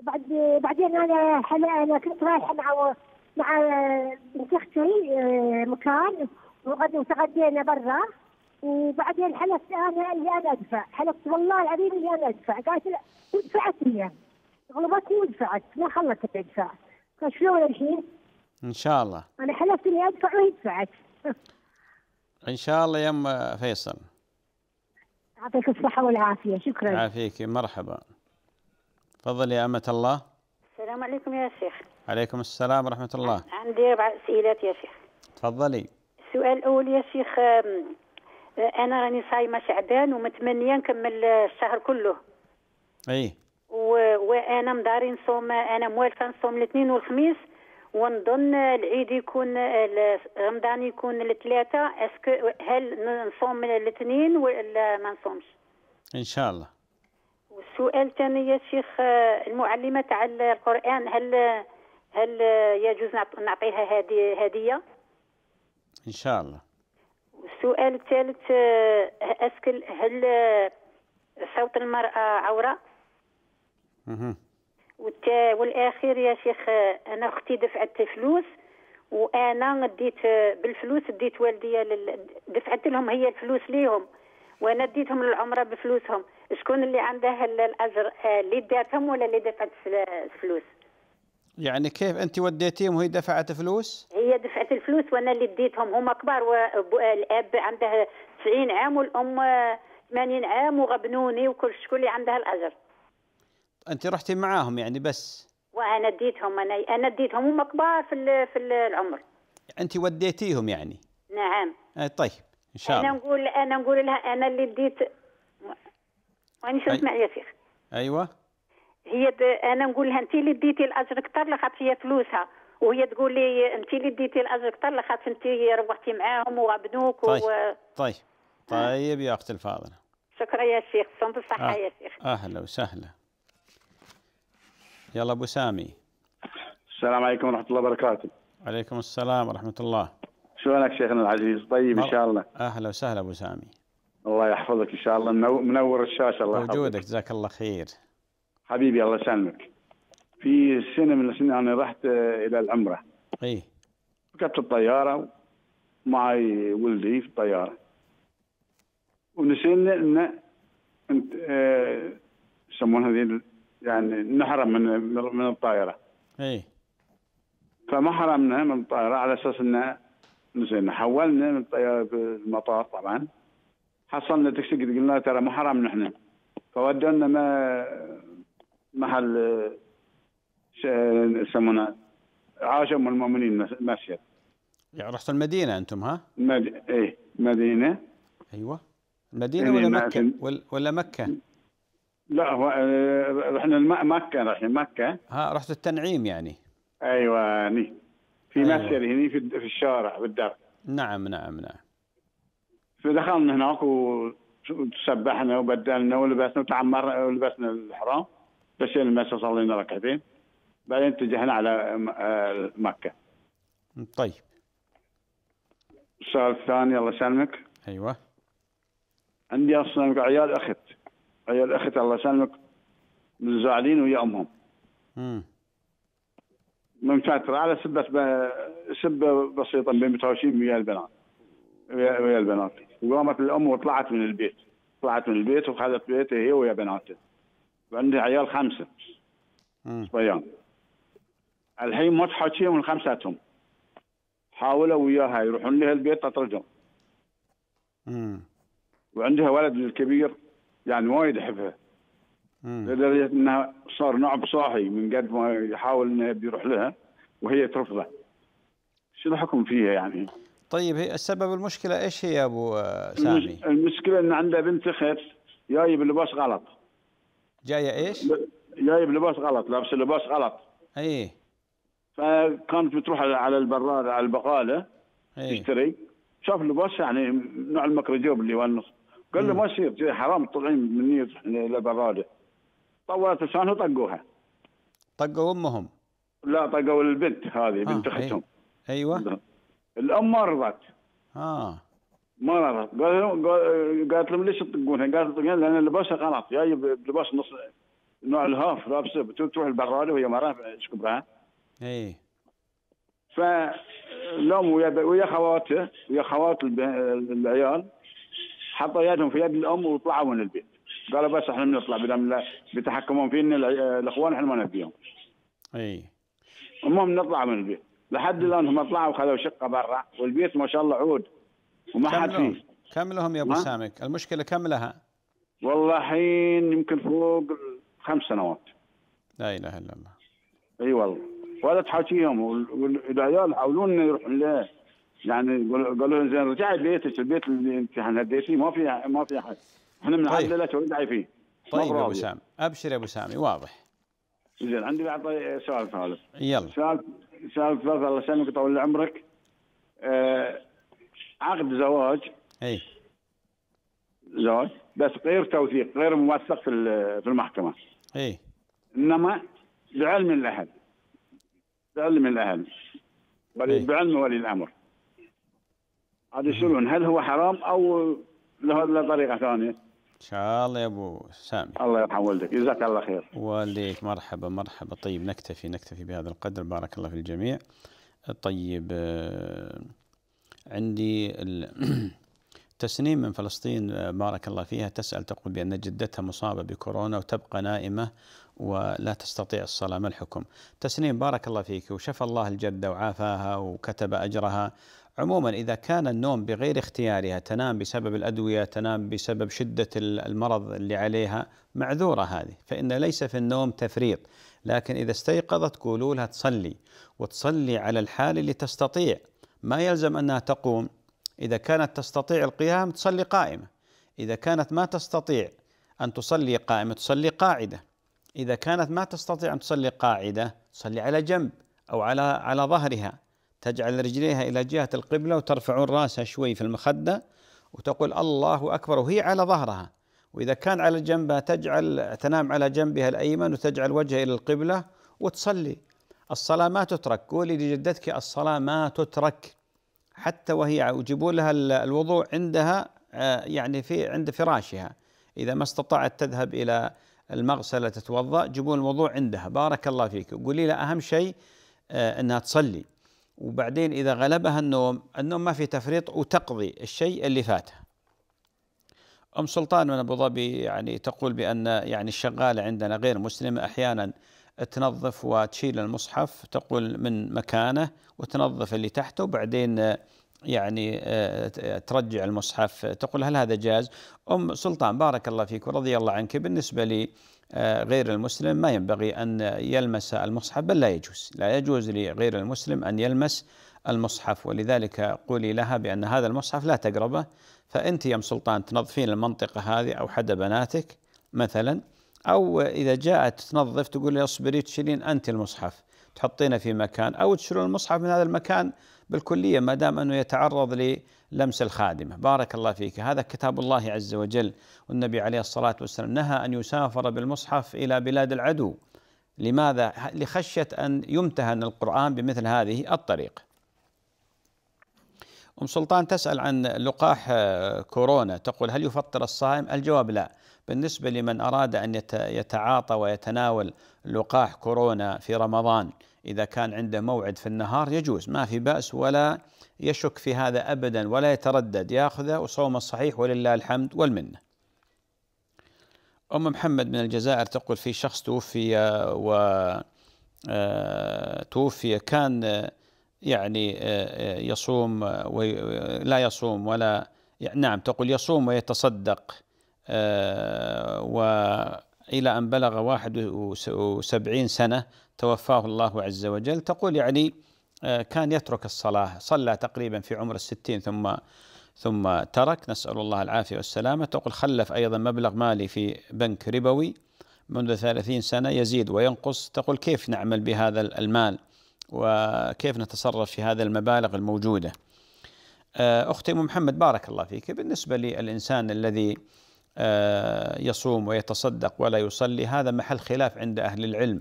بعد بعدين أنا حلا أنا كنت رايحة مع مع آه، بنت أختي آه، مكان وغد وتغدينا برا وبعدين حلفت انا اللي انا ادفع، حلفت والله العظيم اللي انا ادفع، قالت لا ودفعت هي غلبتني ودفعت ما خلت ادفع، فشلون الحين؟ ان شاء الله انا حلفت اني ادفع وهي دفعت (laughs) ان شاء الله يا ام فيصل يعطيك الصحه والعافيه شكرا يعافيك مرحبا تفضل يا امه الله السلام عليكم يا شيخ عليكم السلام ورحمه الله عندي اربع اسئله يا شيخ تفضلي السؤال الاول يا شيخ انا راني صايمه شعبان ومتمنيه نكمل الشهر كله اي وانا مداري نصوم انا موالفه نصوم الاثنين والخميس ونظن العيد يكون رمضان يكون الثلاثة اسكو هل نصوم الاثنين ولا ما نصومش؟ ان شاء الله والسؤال الثاني يا شيخ المعلمة تاع القرآن هل هل يجوز نعطيها هذه هدية؟ ان شاء الله والسؤال الثالث اسكو هل صوت المرأة عورة؟ اها والتا والاخير يا شيخ انا اختي دفعت فلوس وانا ديت بالفلوس ديت والديا لل... دفعت لهم هي الفلوس ليهم وانا ديتهم للعمره بفلوسهم شكون اللي عندها الاجر آه، اللي داتهم ولا اللي دفعت الفلوس يعني كيف انت وديتيهم وهي دفعت فلوس؟ هي دفعت الفلوس وانا اللي ديتهم هما كبار والاب عنده 90 عام والام 80 عام وغبنوني وكل شكون اللي عندها الاجر. انت رحتي معاهم يعني بس وانا اديتهم انا انا اديتهم هم كبار في في العمر انت وديتيهم يعني نعم آه، طيب ان شاء الله انا نقول انا نقول لها انا اللي اديت وانا شو اسمع يا شيخ ايوه هي انا نقول لها انت اللي اديتي الاجر اكثر لخاطر هي فلوسها وهي تقول لي انت اللي اديتي الاجر اكثر لخاطر انت روحتي معاهم وابنوك طيب و... طيب طيب, طيب يا اختي الفاضله شكرا يا شيخ صمت بالصحه آه. يا شيخ اهلا وسهلا يلا ابو سامي السلام عليكم ورحمه الله وبركاته عليكم السلام ورحمه الله شلونك شيخنا العزيز طيب ان شاء الله اهلا وسهلا ابو سامي الله يحفظك ان شاء الله منور الشاشه الله يحفظك وجودك جزاك الله خير حبيبي الله يسلمك في سنه من السنين انا رحت آه، الى العمره اي ركبت الطياره معي ولدي في الطياره ونسينا ان آه، يسمونها هذه يعني نحرم من من الطائره اي فما حرمنا من الطائره على اساس انه زين حولنا من الطياره بالمطار طبعا حصلنا تكسي قلنا ترى ما حرام نحن فودونا ما محل يسمونه عاش ام المؤمنين مسجد يعني رحت المدينه انتم ها؟ مد... ايه مدينه ايوه المدينه إيه، ولا مكه ولا مكه؟ لا هو آه، رحنا مكة رحنا مكة ها رحت التنعيم يعني ايوه هني يعني في أيوة. مسجد هني في في الشارع بالدرب نعم نعم نعم فدخلنا هناك وسبحنا وبدلنا ولبسنا وتعمرنا ولبسنا الحرام بس المسجد صلينا ركعتين بعدين اتجهنا على آه، مكة طيب السؤال الثاني الله يسلمك ايوه عندي اصلا عيال اخت هي الاخت الله يسلمك زعلين ويا امهم امم من فتره على سبه سبه بسيطه بين متهاوشين ويا البنات ويا, ويا البنات وقامت الام وطلعت من البيت طلعت من البيت وخذت بيتها هي ويا بناتها وعندي عيال خمسه صبيان الحين ما تحكي من خمساتهم حاولوا وياها يروحون لها البيت تطردهم وعندها ولد الكبير يعني وايد احبها لدرجه انها صار نعب صاحي من قد ما يحاول انه بيروح لها وهي ترفضه شو الحكم فيها يعني طيب هي السبب المشكله ايش هي يا ابو آه، سامي؟ المشكله ان عنده بنت اخت جايب لباس غلط جايه ايش؟ جايب لباس غلط لابس لباس غلط اي فكانت بتروح على البراد على البقاله أيه. تشتري شاف اللباس يعني نوع المكرجوب اللي هو النص قال له ما يصير حرام تطلعين مني لبرادة طولت لسانها وطقوها طقوا امهم لا طقوا البنت هذه آه بنت اختهم ايوه نعم. الام ما رضت اه ما رضت قالت لهم قالت لهم ليش تطقونها؟ قالت لهم لان لباسها غلط جاي بلباس نص نوع الهاف لابسه بتروح البراده وهي ما ايش كبرها اي فالام ويا ويا خواته ويا خوات العيال حطوا يدهم في يد الام وطلعوا من البيت قالوا بس احنا بنطلع بدل بيتحكمون فينا الاخوان احنا ما نبيهم اي المهم نطلع من البيت لحد الان هم طلعوا وخذوا شقه برا والبيت ما شاء الله عود وما حد فيه كم لهم يا ابو سامك المشكله كم لها؟ والله حين يمكن فوق خمس سنوات لا اله الا الله اي والله ولا تحاكيهم والعيال يحاولون يروحون له يعني قالوا لنا رجعي بيتك البيت اللي انت هديتيه ما في ما في احد احنا بنعدل لك وندعي فيه طيب يا ابو سامي ابشر يا ابو سامي واضح زين عندي بعد سؤال ثالث يلا سؤال سؤال ثالث الله يسلمك ويطول عمرك آه عقد زواج اي زواج بس غير توثيق غير موثق في في المحكمه اي انما بعلم الاهل بعلم الاهل بعلم ولي الامر هذا يسألون هل هو حرام أو له طريقة ثانية ان شاء الله يا ابو سامي الله يرحم والدك جزاك الله خير والديك مرحبا مرحبا طيب نكتفي نكتفي بهذا القدر بارك الله في الجميع طيب آه، عندي (clears throat) تسنيم من فلسطين آه، بارك الله فيها تسأل تقول بأن جدتها مصابة بكورونا وتبقى نائمة ولا تستطيع الصلاة ما الحكم تسنيم بارك الله فيك وشفى الله الجدة وعافاها وكتب أجرها عموما اذا كان النوم بغير اختيارها تنام بسبب الادويه، تنام بسبب شده المرض اللي عليها، معذوره هذه، فان ليس في النوم تفريط، لكن اذا استيقظت قولوا لها تصلي، وتصلي على الحال اللي تستطيع، ما يلزم انها تقوم، اذا كانت تستطيع القيام تصلي قائمه، اذا كانت ما تستطيع ان تصلي قائمه تصلي قاعده، إذا كانت ما تستطيع أن تصلي قاعدة تصلي على جنب أو على على ظهرها تجعل رجليها إلى جهة القبلة وترفعون رأسها شوي في المخدة وتقول الله أكبر وهي على ظهرها وإذا كان على جنبها تجعل تنام على جنبها الأيمن وتجعل وجهها إلى القبلة وتصلي الصلاة ما تترك قولي لجدتك الصلاة ما تترك حتى وهي وجيبوا لها الوضوء عندها آه، يعني في عند فراشها إذا ما استطاعت تذهب إلى المغسلة تتوضأ جيبوا الوضوء عندها بارك الله فيك قولي لها أهم شيء آه، أنها تصلي وبعدين إذا غلبها النوم النوم ما في تفريط وتقضي الشيء اللي فاته أم سلطان من أبو ظبي يعني تقول بأن يعني الشغالة عندنا غير مسلمة أحيانا تنظف وتشيل المصحف تقول من مكانه وتنظف اللي تحته وبعدين يعني آه، ترجع المصحف تقول هل هذا جاز أم سلطان بارك الله فيك ورضي الله عنك بالنسبة لي آه، غير المسلم ما ينبغي أن يلمس المصحف بل لا يجوز لا يجوز لغير المسلم أن يلمس المصحف ولذلك قولي لها بأن هذا المصحف لا تقربه فأنت يا سلطان تنظفين المنطقة هذه أو حد بناتك مثلا أو إذا جاءت تنظف تقول لي اصبري تشيلين أنت المصحف تحطينه في مكان أو تشيلون المصحف من هذا المكان بالكلية ما دام أنه يتعرض للمس الخادمة بارك الله فيك هذا كتاب الله عز وجل والنبي عليه الصلاة والسلام نهى أن يسافر بالمصحف إلى بلاد العدو لماذا؟ لخشية أن يمتهن القرآن بمثل هذه الطريقة أم سلطان تسأل عن لقاح كورونا تقول هل يفطر الصائم؟ الجواب لا بالنسبة لمن أراد أن يتعاطى ويتناول لقاح كورونا في رمضان إذا كان عنده موعد في النهار يجوز ما في بأس ولا يشك في هذا أبدا ولا يتردد يأخذه وصوم الصحيح ولله الحمد والمنة أم محمد من الجزائر تقول في شخص توفي و آه، توفي كان يعني آه، آه، يصوم ولا يصوم يعني ولا نعم تقول يصوم ويتصدق آه، وإلى أن بلغ 71 سنة توفاه الله عز وجل تقول يعني آه، كان يترك الصلاة صلى تقريبا في عمر الستين ثم ثم ترك نسأل الله العافية والسلامة تقول خلف أيضا مبلغ مالي في بنك ربوي منذ ثلاثين سنة يزيد وينقص تقول كيف نعمل بهذا المال وكيف نتصرف في هذا المبالغ الموجودة آه، أختي محمد بارك الله فيك بالنسبة للإنسان الذي آه، يصوم ويتصدق ولا يصلي هذا محل خلاف عند أهل العلم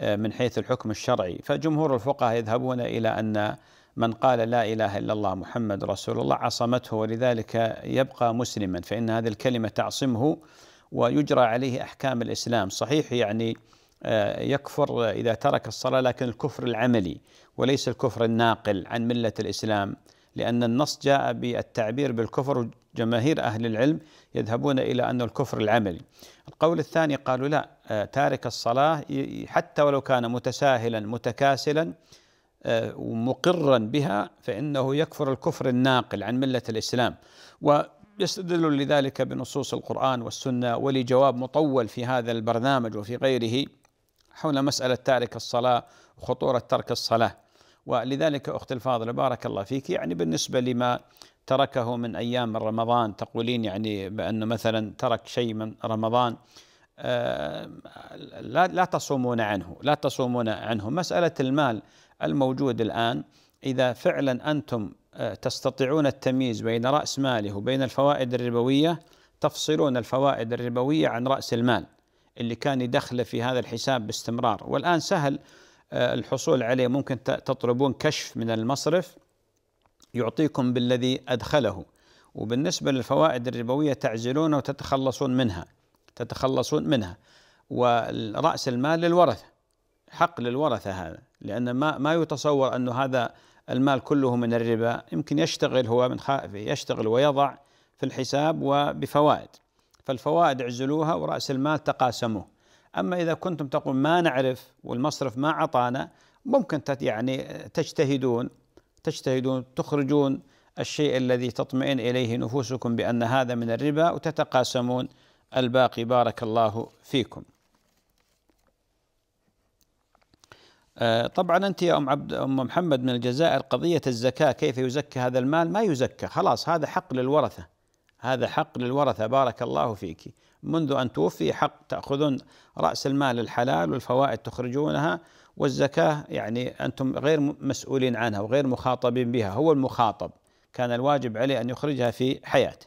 آه، من حيث الحكم الشرعي فجمهور الفقهاء يذهبون إلى أن من قال لا إله إلا الله محمد رسول الله عصمته ولذلك يبقى مسلما فإن هذه الكلمة تعصمه ويجرى عليه أحكام الإسلام صحيح يعني آه، يكفر إذا ترك الصلاة لكن الكفر العملي وليس الكفر الناقل عن ملة الإسلام لأن النص جاء بالتعبير بالكفر جماهير أهل العلم يذهبون إلى أن الكفر العملي القول الثاني قالوا لا آه، تارك الصلاة حتى ولو كان متساهلا متكاسلا آه، ومقرا بها فإنه يكفر الكفر الناقل عن ملة الإسلام ويستدل لذلك بنصوص القرآن والسنة ولي جواب مطول في هذا البرنامج وفي غيره حول مسألة تارك الصلاة وخطورة ترك الصلاة ولذلك أختي الفاضلة بارك الله فيك يعني بالنسبة لما تركه من أيام رمضان تقولين يعني بأنه مثلا ترك شيء من رمضان آه، لا لا تصومون عنه لا تصومون عنه مسألة المال الموجود الآن إذا فعلا أنتم آه، تستطيعون التمييز بين رأس ماله وبين الفوائد الربوية تفصلون الفوائد الربوية عن رأس المال اللي كان يدخله في هذا الحساب باستمرار والآن سهل آه، الحصول عليه ممكن تطلبون كشف من المصرف يعطيكم بالذي أدخله وبالنسبة للفوائد الربوية تعزلون وتتخلصون منها تتخلصون منها ورأس المال للورثة حق للورثة هذا لأن ما ما يتصور أنه هذا المال كله من الربا يمكن يشتغل هو من خائفه يشتغل ويضع في الحساب وبفوائد فالفوائد اعزلوها ورأس المال تقاسموه أما إذا كنتم تقول ما نعرف والمصرف ما أعطانا ممكن يعني تجتهدون تجتهدون تخرجون الشيء الذي تطمئن إليه نفوسكم بأن هذا من الربا وتتقاسمون الباقي بارك الله فيكم آه، طبعا أنت يا أم عبد أم محمد من الجزائر قضية الزكاة كيف يزكى هذا المال ما يزكى خلاص هذا حق للورثة هذا حق للورثة بارك الله فيك منذ أن توفي حق تأخذون رأس المال الحلال والفوائد تخرجونها والزكاة يعني أنتم غير مسؤولين عنها وغير مخاطبين بها هو المخاطب كان الواجب عليه أن يخرجها في حياته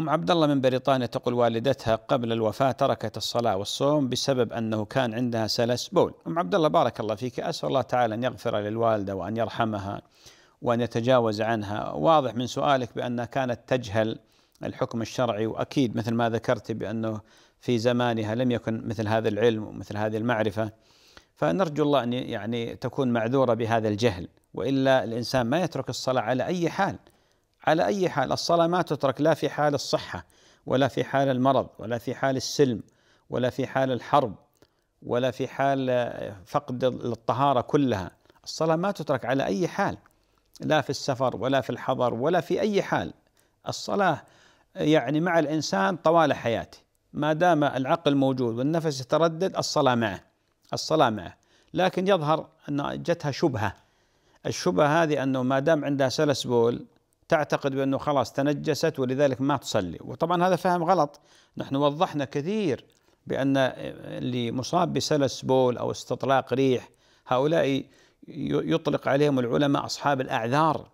أم عبد الله من بريطانيا تقول والدتها قبل الوفاة تركت الصلاة والصوم بسبب أنه كان عندها سلس بول أم عبد الله بارك الله فيك أسأل الله تعالى أن يغفر للوالدة وأن يرحمها وأن يتجاوز عنها واضح من سؤالك بأنها كانت تجهل الحكم الشرعي وأكيد مثل ما ذكرت بأنه في زمانها لم يكن مثل هذا العلم ومثل هذه المعرفة فنرجو الله أن يعني تكون معذورة بهذا الجهل وإلا الإنسان ما يترك الصلاة على أي حال على أي حال الصلاة ما تترك لا في حال الصحة ولا في حال المرض ولا في حال السلم ولا في حال الحرب ولا في حال فقد الطهارة كلها الصلاة ما تترك على أي حال لا في السفر ولا في الحضر ولا في أي حال الصلاة يعني مع الإنسان طوال حياته ما دام العقل موجود والنفس يتردد الصلاة معه الصلاة معه لكن يظهر أن جتها شبهة الشبهة هذه أنه ما دام عندها سلس بول تعتقد بأنه خلاص تنجست ولذلك ما تصلي وطبعا هذا فهم غلط نحن وضحنا كثير بأن اللي مصاب بسلس بول أو استطلاق ريح هؤلاء يطلق عليهم العلماء أصحاب الأعذار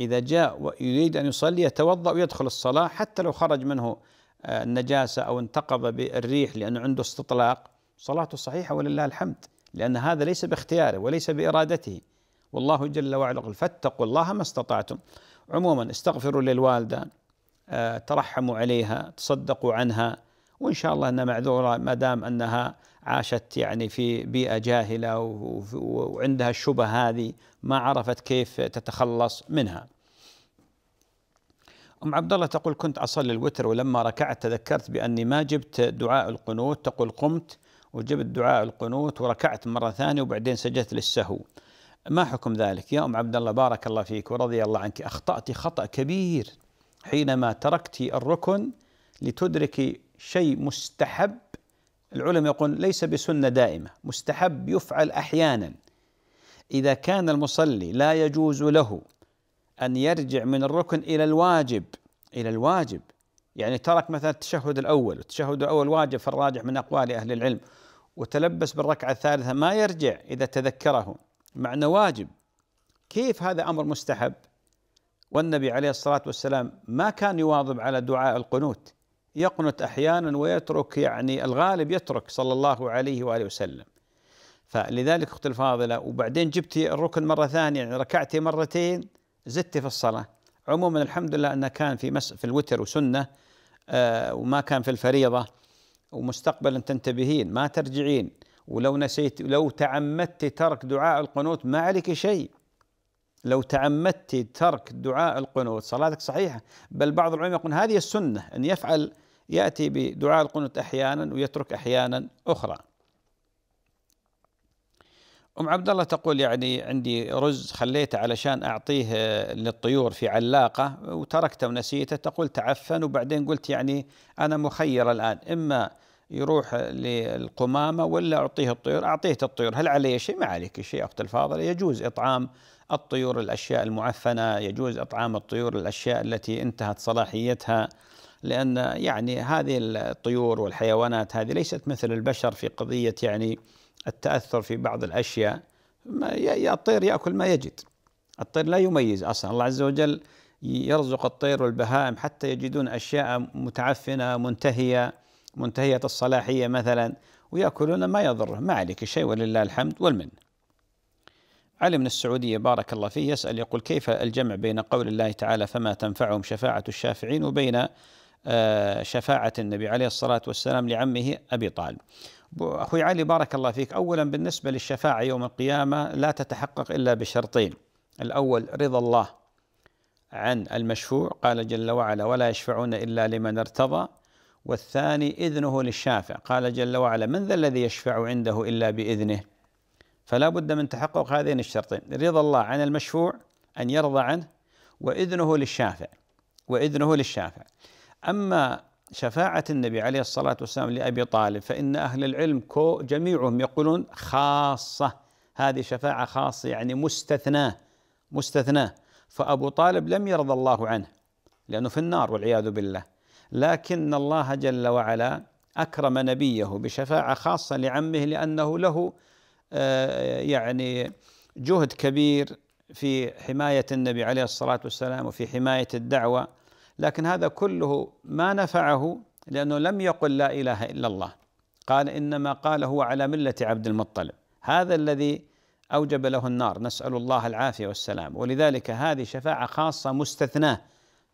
إذا جاء ويريد أن يصلي يتوضأ ويدخل الصلاة حتى لو خرج منه آه، النجاسة أو انتقض بالريح لأنه عنده استطلاق صلاته صحيحة ولله الحمد لأن هذا ليس باختياره وليس بإرادته والله جل وعلا قال فاتقوا الله ما استطعتم عموما استغفروا للوالدة آه، ترحموا عليها تصدقوا عنها وإن شاء الله أنها معذورة ما دام أنها عاشت يعني في بيئة جاهلة وعندها الشبه هذه ما عرفت كيف تتخلص منها أم عبد الله تقول كنت أصلي الوتر ولما ركعت تذكرت بأني ما جبت دعاء القنوت تقول قمت وجبت دعاء القنوت وركعت مرة ثانية وبعدين سجدت للسهو ما حكم ذلك يا أم عبد الله بارك الله فيك ورضي الله عنك أخطأت خطأ كبير حينما تركت الركن لتدركي شيء مستحب العلماء يقول ليس بسنة دائمة مستحب يفعل أحيانا إذا كان المصلي لا يجوز له أن يرجع من الركن إلى الواجب إلى الواجب يعني ترك مثلا التشهد الأول التشهد الأول واجب فالراجح من أقوال أهل العلم وتلبس بالركعة الثالثة ما يرجع إذا تذكره مع أنه واجب كيف هذا أمر مستحب والنبي عليه الصلاة والسلام ما كان يواظب على دعاء القنوت يقنت احيانا ويترك يعني الغالب يترك صلى الله عليه واله وسلم فلذلك اختي الفاضله وبعدين جبتي الركن مره ثانيه يعني ركعتي مرتين زدتي في الصلاه عموما الحمد لله انه كان في مس في الوتر وسنه آه وما كان في الفريضه ومستقبلا تنتبهين ما ترجعين ولو نسيت لو تعمدت ترك دعاء القنوت ما عليك شيء لو تعمدت ترك دعاء القنوت صلاتك صحيحة بل بعض العلماء يقول هذه السنة أن يفعل يأتي بدعاء القنوت أحيانا ويترك أحيانا أخرى أم عبد الله تقول يعني عندي رز خليته علشان أعطيه آه، للطيور في علاقة وتركته ونسيته تقول تعفن وبعدين قلت يعني أنا مخير الآن إما يروح للقمامة ولا أعطيه الطيور أعطيه الطيور هل علي شيء ما عليك شيء أخت الفاضلة يجوز إطعام الطيور الأشياء المعفنة يجوز إطعام الطيور الأشياء التي انتهت صلاحيتها لأن يعني هذه الطيور والحيوانات هذه ليست مثل البشر في قضية يعني التأثر في بعض الأشياء الطير يأكل ما يجد الطير لا يميز أصلا الله عز وجل يرزق الطير والبهائم حتى يجدون أشياء متعفنة منتهية منتهية الصلاحية مثلا ويأكلون ما يضره ما عليك شيء ولله الحمد والمن علي من السعودية بارك الله فيه يسأل يقول كيف الجمع بين قول الله تعالى فما تنفعهم شفاعة الشافعين وبين آه، شفاعة النبي عليه الصلاة والسلام لعمه أبي طالب أخوي علي بارك الله فيك أولا بالنسبة للشفاعة يوم القيامة لا تتحقق إلا بشرطين الأول رضا الله عن المشفوع قال جل وعلا ولا يشفعون إلا لمن ارتضى والثاني إذنه للشافع قال جل وعلا من ذا الذي يشفع عنده إلا بإذنه فلا بد من تحقق هذين الشرطين رضا الله عن المشفوع أن يرضى عنه وإذنه للشافع وإذنه للشافع أما شفاعة النبي عليه الصلاة والسلام لأبي طالب فإن أهل العلم كو جميعهم يقولون خاصة هذه شفاعة خاصة يعني مستثناة مستثناة فأبو طالب لم يرضى الله عنه لأنه في النار والعياذ بالله لكن الله جل وعلا أكرم نبيه بشفاعة خاصة لعمه لأنه له آه، يعني جهد كبير في حماية النبي عليه الصلاة والسلام وفي حماية الدعوة لكن هذا كله ما نفعه لأنه لم يقل لا إله إلا الله قال إنما قال هو على ملة عبد المطلب هذا الذي أوجب له النار نسأل الله العافية والسلام ولذلك هذه شفاعة خاصة مستثناة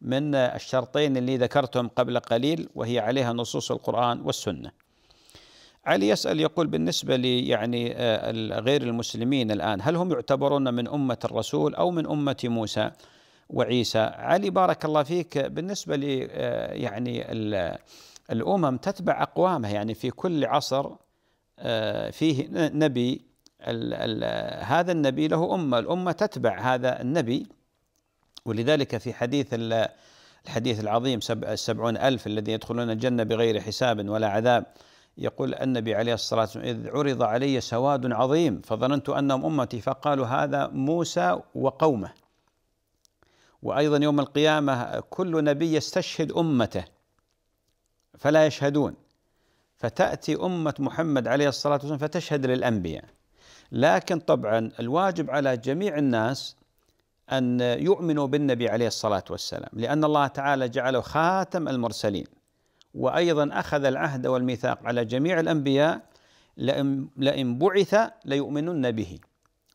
من الشرطين اللي ذكرتهم قبل قليل وهي عليها نصوص القرآن والسنة علي يسأل يقول بالنسبة لي يعني آه، غير المسلمين الآن هل هم يعتبرون من أمة الرسول أو من أمة موسى وعيسى علي بارك الله فيك بالنسبة لي آه، يعني الأمم تتبع أقوامها يعني في كل عصر آه، فيه نبي ال ال هذا النبي له أمة الأمة تتبع هذا النبي ولذلك في حديث الحديث العظيم السبعون ألف الذين يدخلون الجنة بغير حساب ولا عذاب يقول النبي عليه الصلاة والسلام إذ عرض علي سواد عظيم فظننت أنهم أمتي فقالوا هذا موسى وقومه وأيضا يوم القيامة كل نبي يستشهد أمته فلا يشهدون فتأتي أمة محمد عليه الصلاة والسلام فتشهد للأنبياء لكن طبعا الواجب على جميع الناس أن يؤمنوا بالنبي عليه الصلاة والسلام لأن الله تعالى جعله خاتم المرسلين وأيضا أخذ العهد والميثاق على جميع الأنبياء لئن بعث ليؤمنن به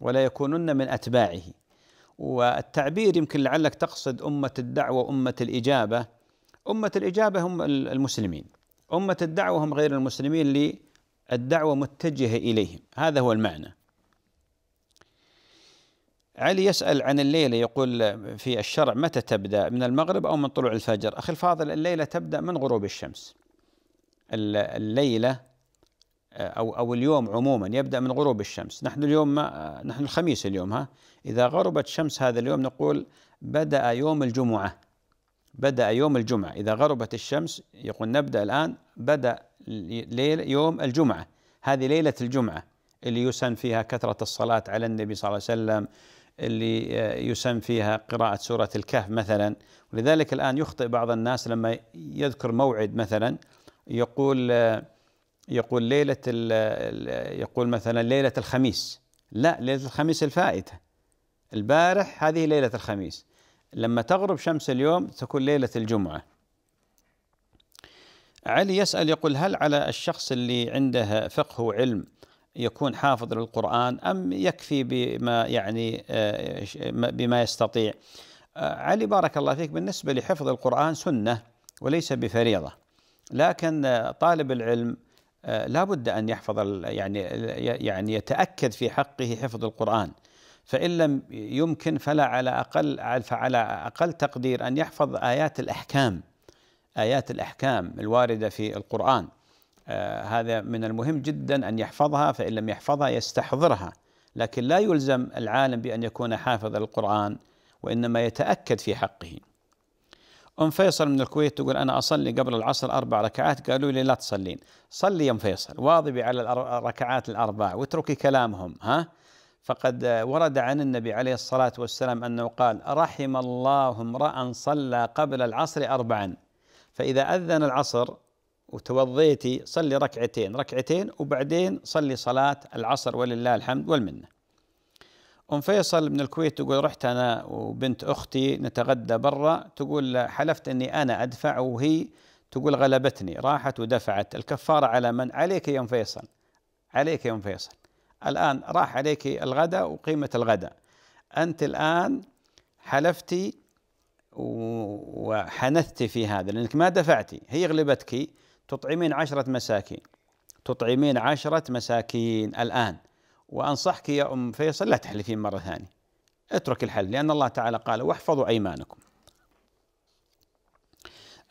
ولا يكونن من أتباعه والتعبير يمكن لعلك تقصد أمة الدعوة أمة الإجابة أمة الإجابة هم المسلمين أمة الدعوة هم غير المسلمين للدعوة متجهة إليهم هذا هو المعنى علي يسأل عن الليلة يقول في الشرع متى تبدأ من المغرب أو من طلوع الفجر أخي الفاضل الليلة تبدأ من غروب الشمس الليلة آه، أو أو اليوم عموما يبدأ من غروب الشمس نحن اليوم ما آه، نحن الخميس اليوم ها إذا غربت شمس هذا اليوم نقول بدأ يوم الجمعة بدأ يوم الجمعة إذا غربت الشمس يقول نبدأ الآن بدأ ليل يوم الجمعة هذه ليلة الجمعة اللي يسن فيها كثرة الصلاة على النبي صلى الله عليه وسلم اللي آه، يسمى فيها قراءة سورة الكهف مثلا ولذلك الآن يخطئ بعض الناس لما يذكر موعد مثلا يقول آه، يقول ليلة يقول مثلا ليلة الخميس لا ليلة الخميس الفائتة البارح هذه ليلة الخميس لما تغرب شمس اليوم تكون ليلة الجمعة علي يسأل يقول هل على الشخص اللي عنده فقه وعلم يكون حافظ للقرآن أم يكفي بما يعني آه، بما يستطيع آه، علي بارك الله فيك بالنسبة لحفظ القرآن سنة وليس بفريضة لكن آه، طالب العلم لا بد أن يحفظ يعني يعني يتأكد في حقه حفظ القرآن فإن لم يمكن فلا على أقل فعلى أقل تقدير أن يحفظ آيات الأحكام آيات الأحكام الواردة في القرآن آه، هذا من المهم جدا أن يحفظها فإن لم يحفظها يستحضرها لكن لا يلزم العالم بأن يكون حافظ القرآن وإنما يتأكد في حقه أم فيصل من الكويت تقول أنا أصلي قبل العصر أربع ركعات قالوا لي لا تصلين صلي يا أم فيصل واظبي على الركعات الأربع واتركي كلامهم ها فقد ورد عن النبي عليه الصلاة والسلام أنه قال رحم الله امرأ صلى قبل العصر أربعا فإذا أذن العصر وتوضيتي صلي ركعتين ركعتين وبعدين صلي صلاة العصر ولله الحمد والمنة أم فيصل من الكويت تقول رحت أنا وبنت أختي نتغدى برا تقول حلفت أني أنا أدفع وهي تقول غلبتني راحت ودفعت الكفارة على من عليك يا أم فيصل عليك يا أم فيصل الآن راح عليك الغداء وقيمة الغداء أنت الآن حلفتي وحنثتي في هذا لأنك ما دفعتي هي غلبتك تطعمين عشرة مساكين تطعمين عشرة مساكين الآن وأنصحك يا أم فيصل لا تحلفين مرة ثانية اترك الحل لأن الله تعالى قال واحفظوا أيمانكم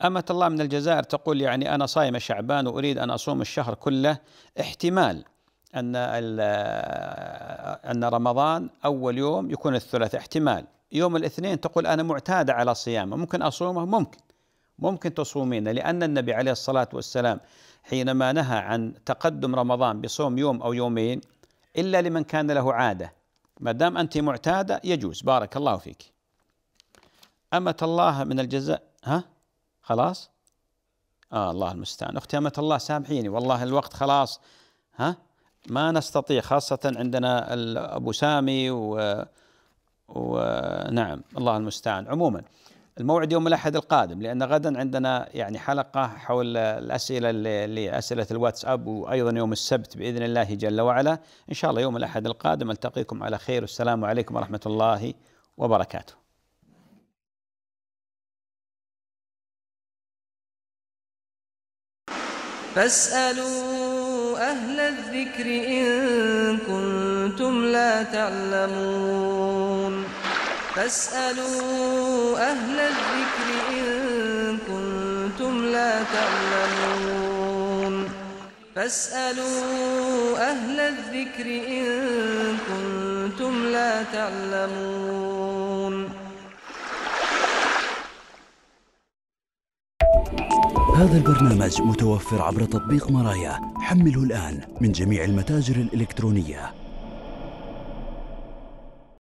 أمة الله من الجزائر تقول يعني أنا صايمة شعبان وأريد أن أصوم الشهر كله احتمال أن آه، أن رمضان أول يوم يكون الثلاثاء احتمال يوم الاثنين تقول أنا معتادة على صيامه ممكن أصومه ممكن ممكن تصومين لأن النبي عليه الصلاة والسلام حينما نهى عن تقدم رمضان بصوم يوم أو يومين إلا لمن كان له عادة ما دام أنت معتادة يجوز بارك الله فيك أمة الله من الجزاء ها خلاص آه الله المستعان أختي أمة الله سامحيني والله الوقت خلاص ها ما نستطيع خاصة عندنا أبو سامي و... ونعم الله المستعان عموما الموعد يوم الأحد القادم لأن غدا عندنا يعني حلقة حول الأسئلة اللي اسئله الواتساب وأيضا يوم السبت بإذن الله جل وعلا إن شاء الله يوم الأحد القادم ألتقيكم على خير والسلام عليكم ورحمة الله وبركاته فاسألوا أهل الذكر إن كنتم لا تعلمون فاسألوا أهل الذكر إن كنتم لا تعلمون فاسألوا أهل الذكر إن كنتم لا تعلمون هذا البرنامج متوفر عبر تطبيق مرايا حمله الآن من جميع المتاجر الإلكترونية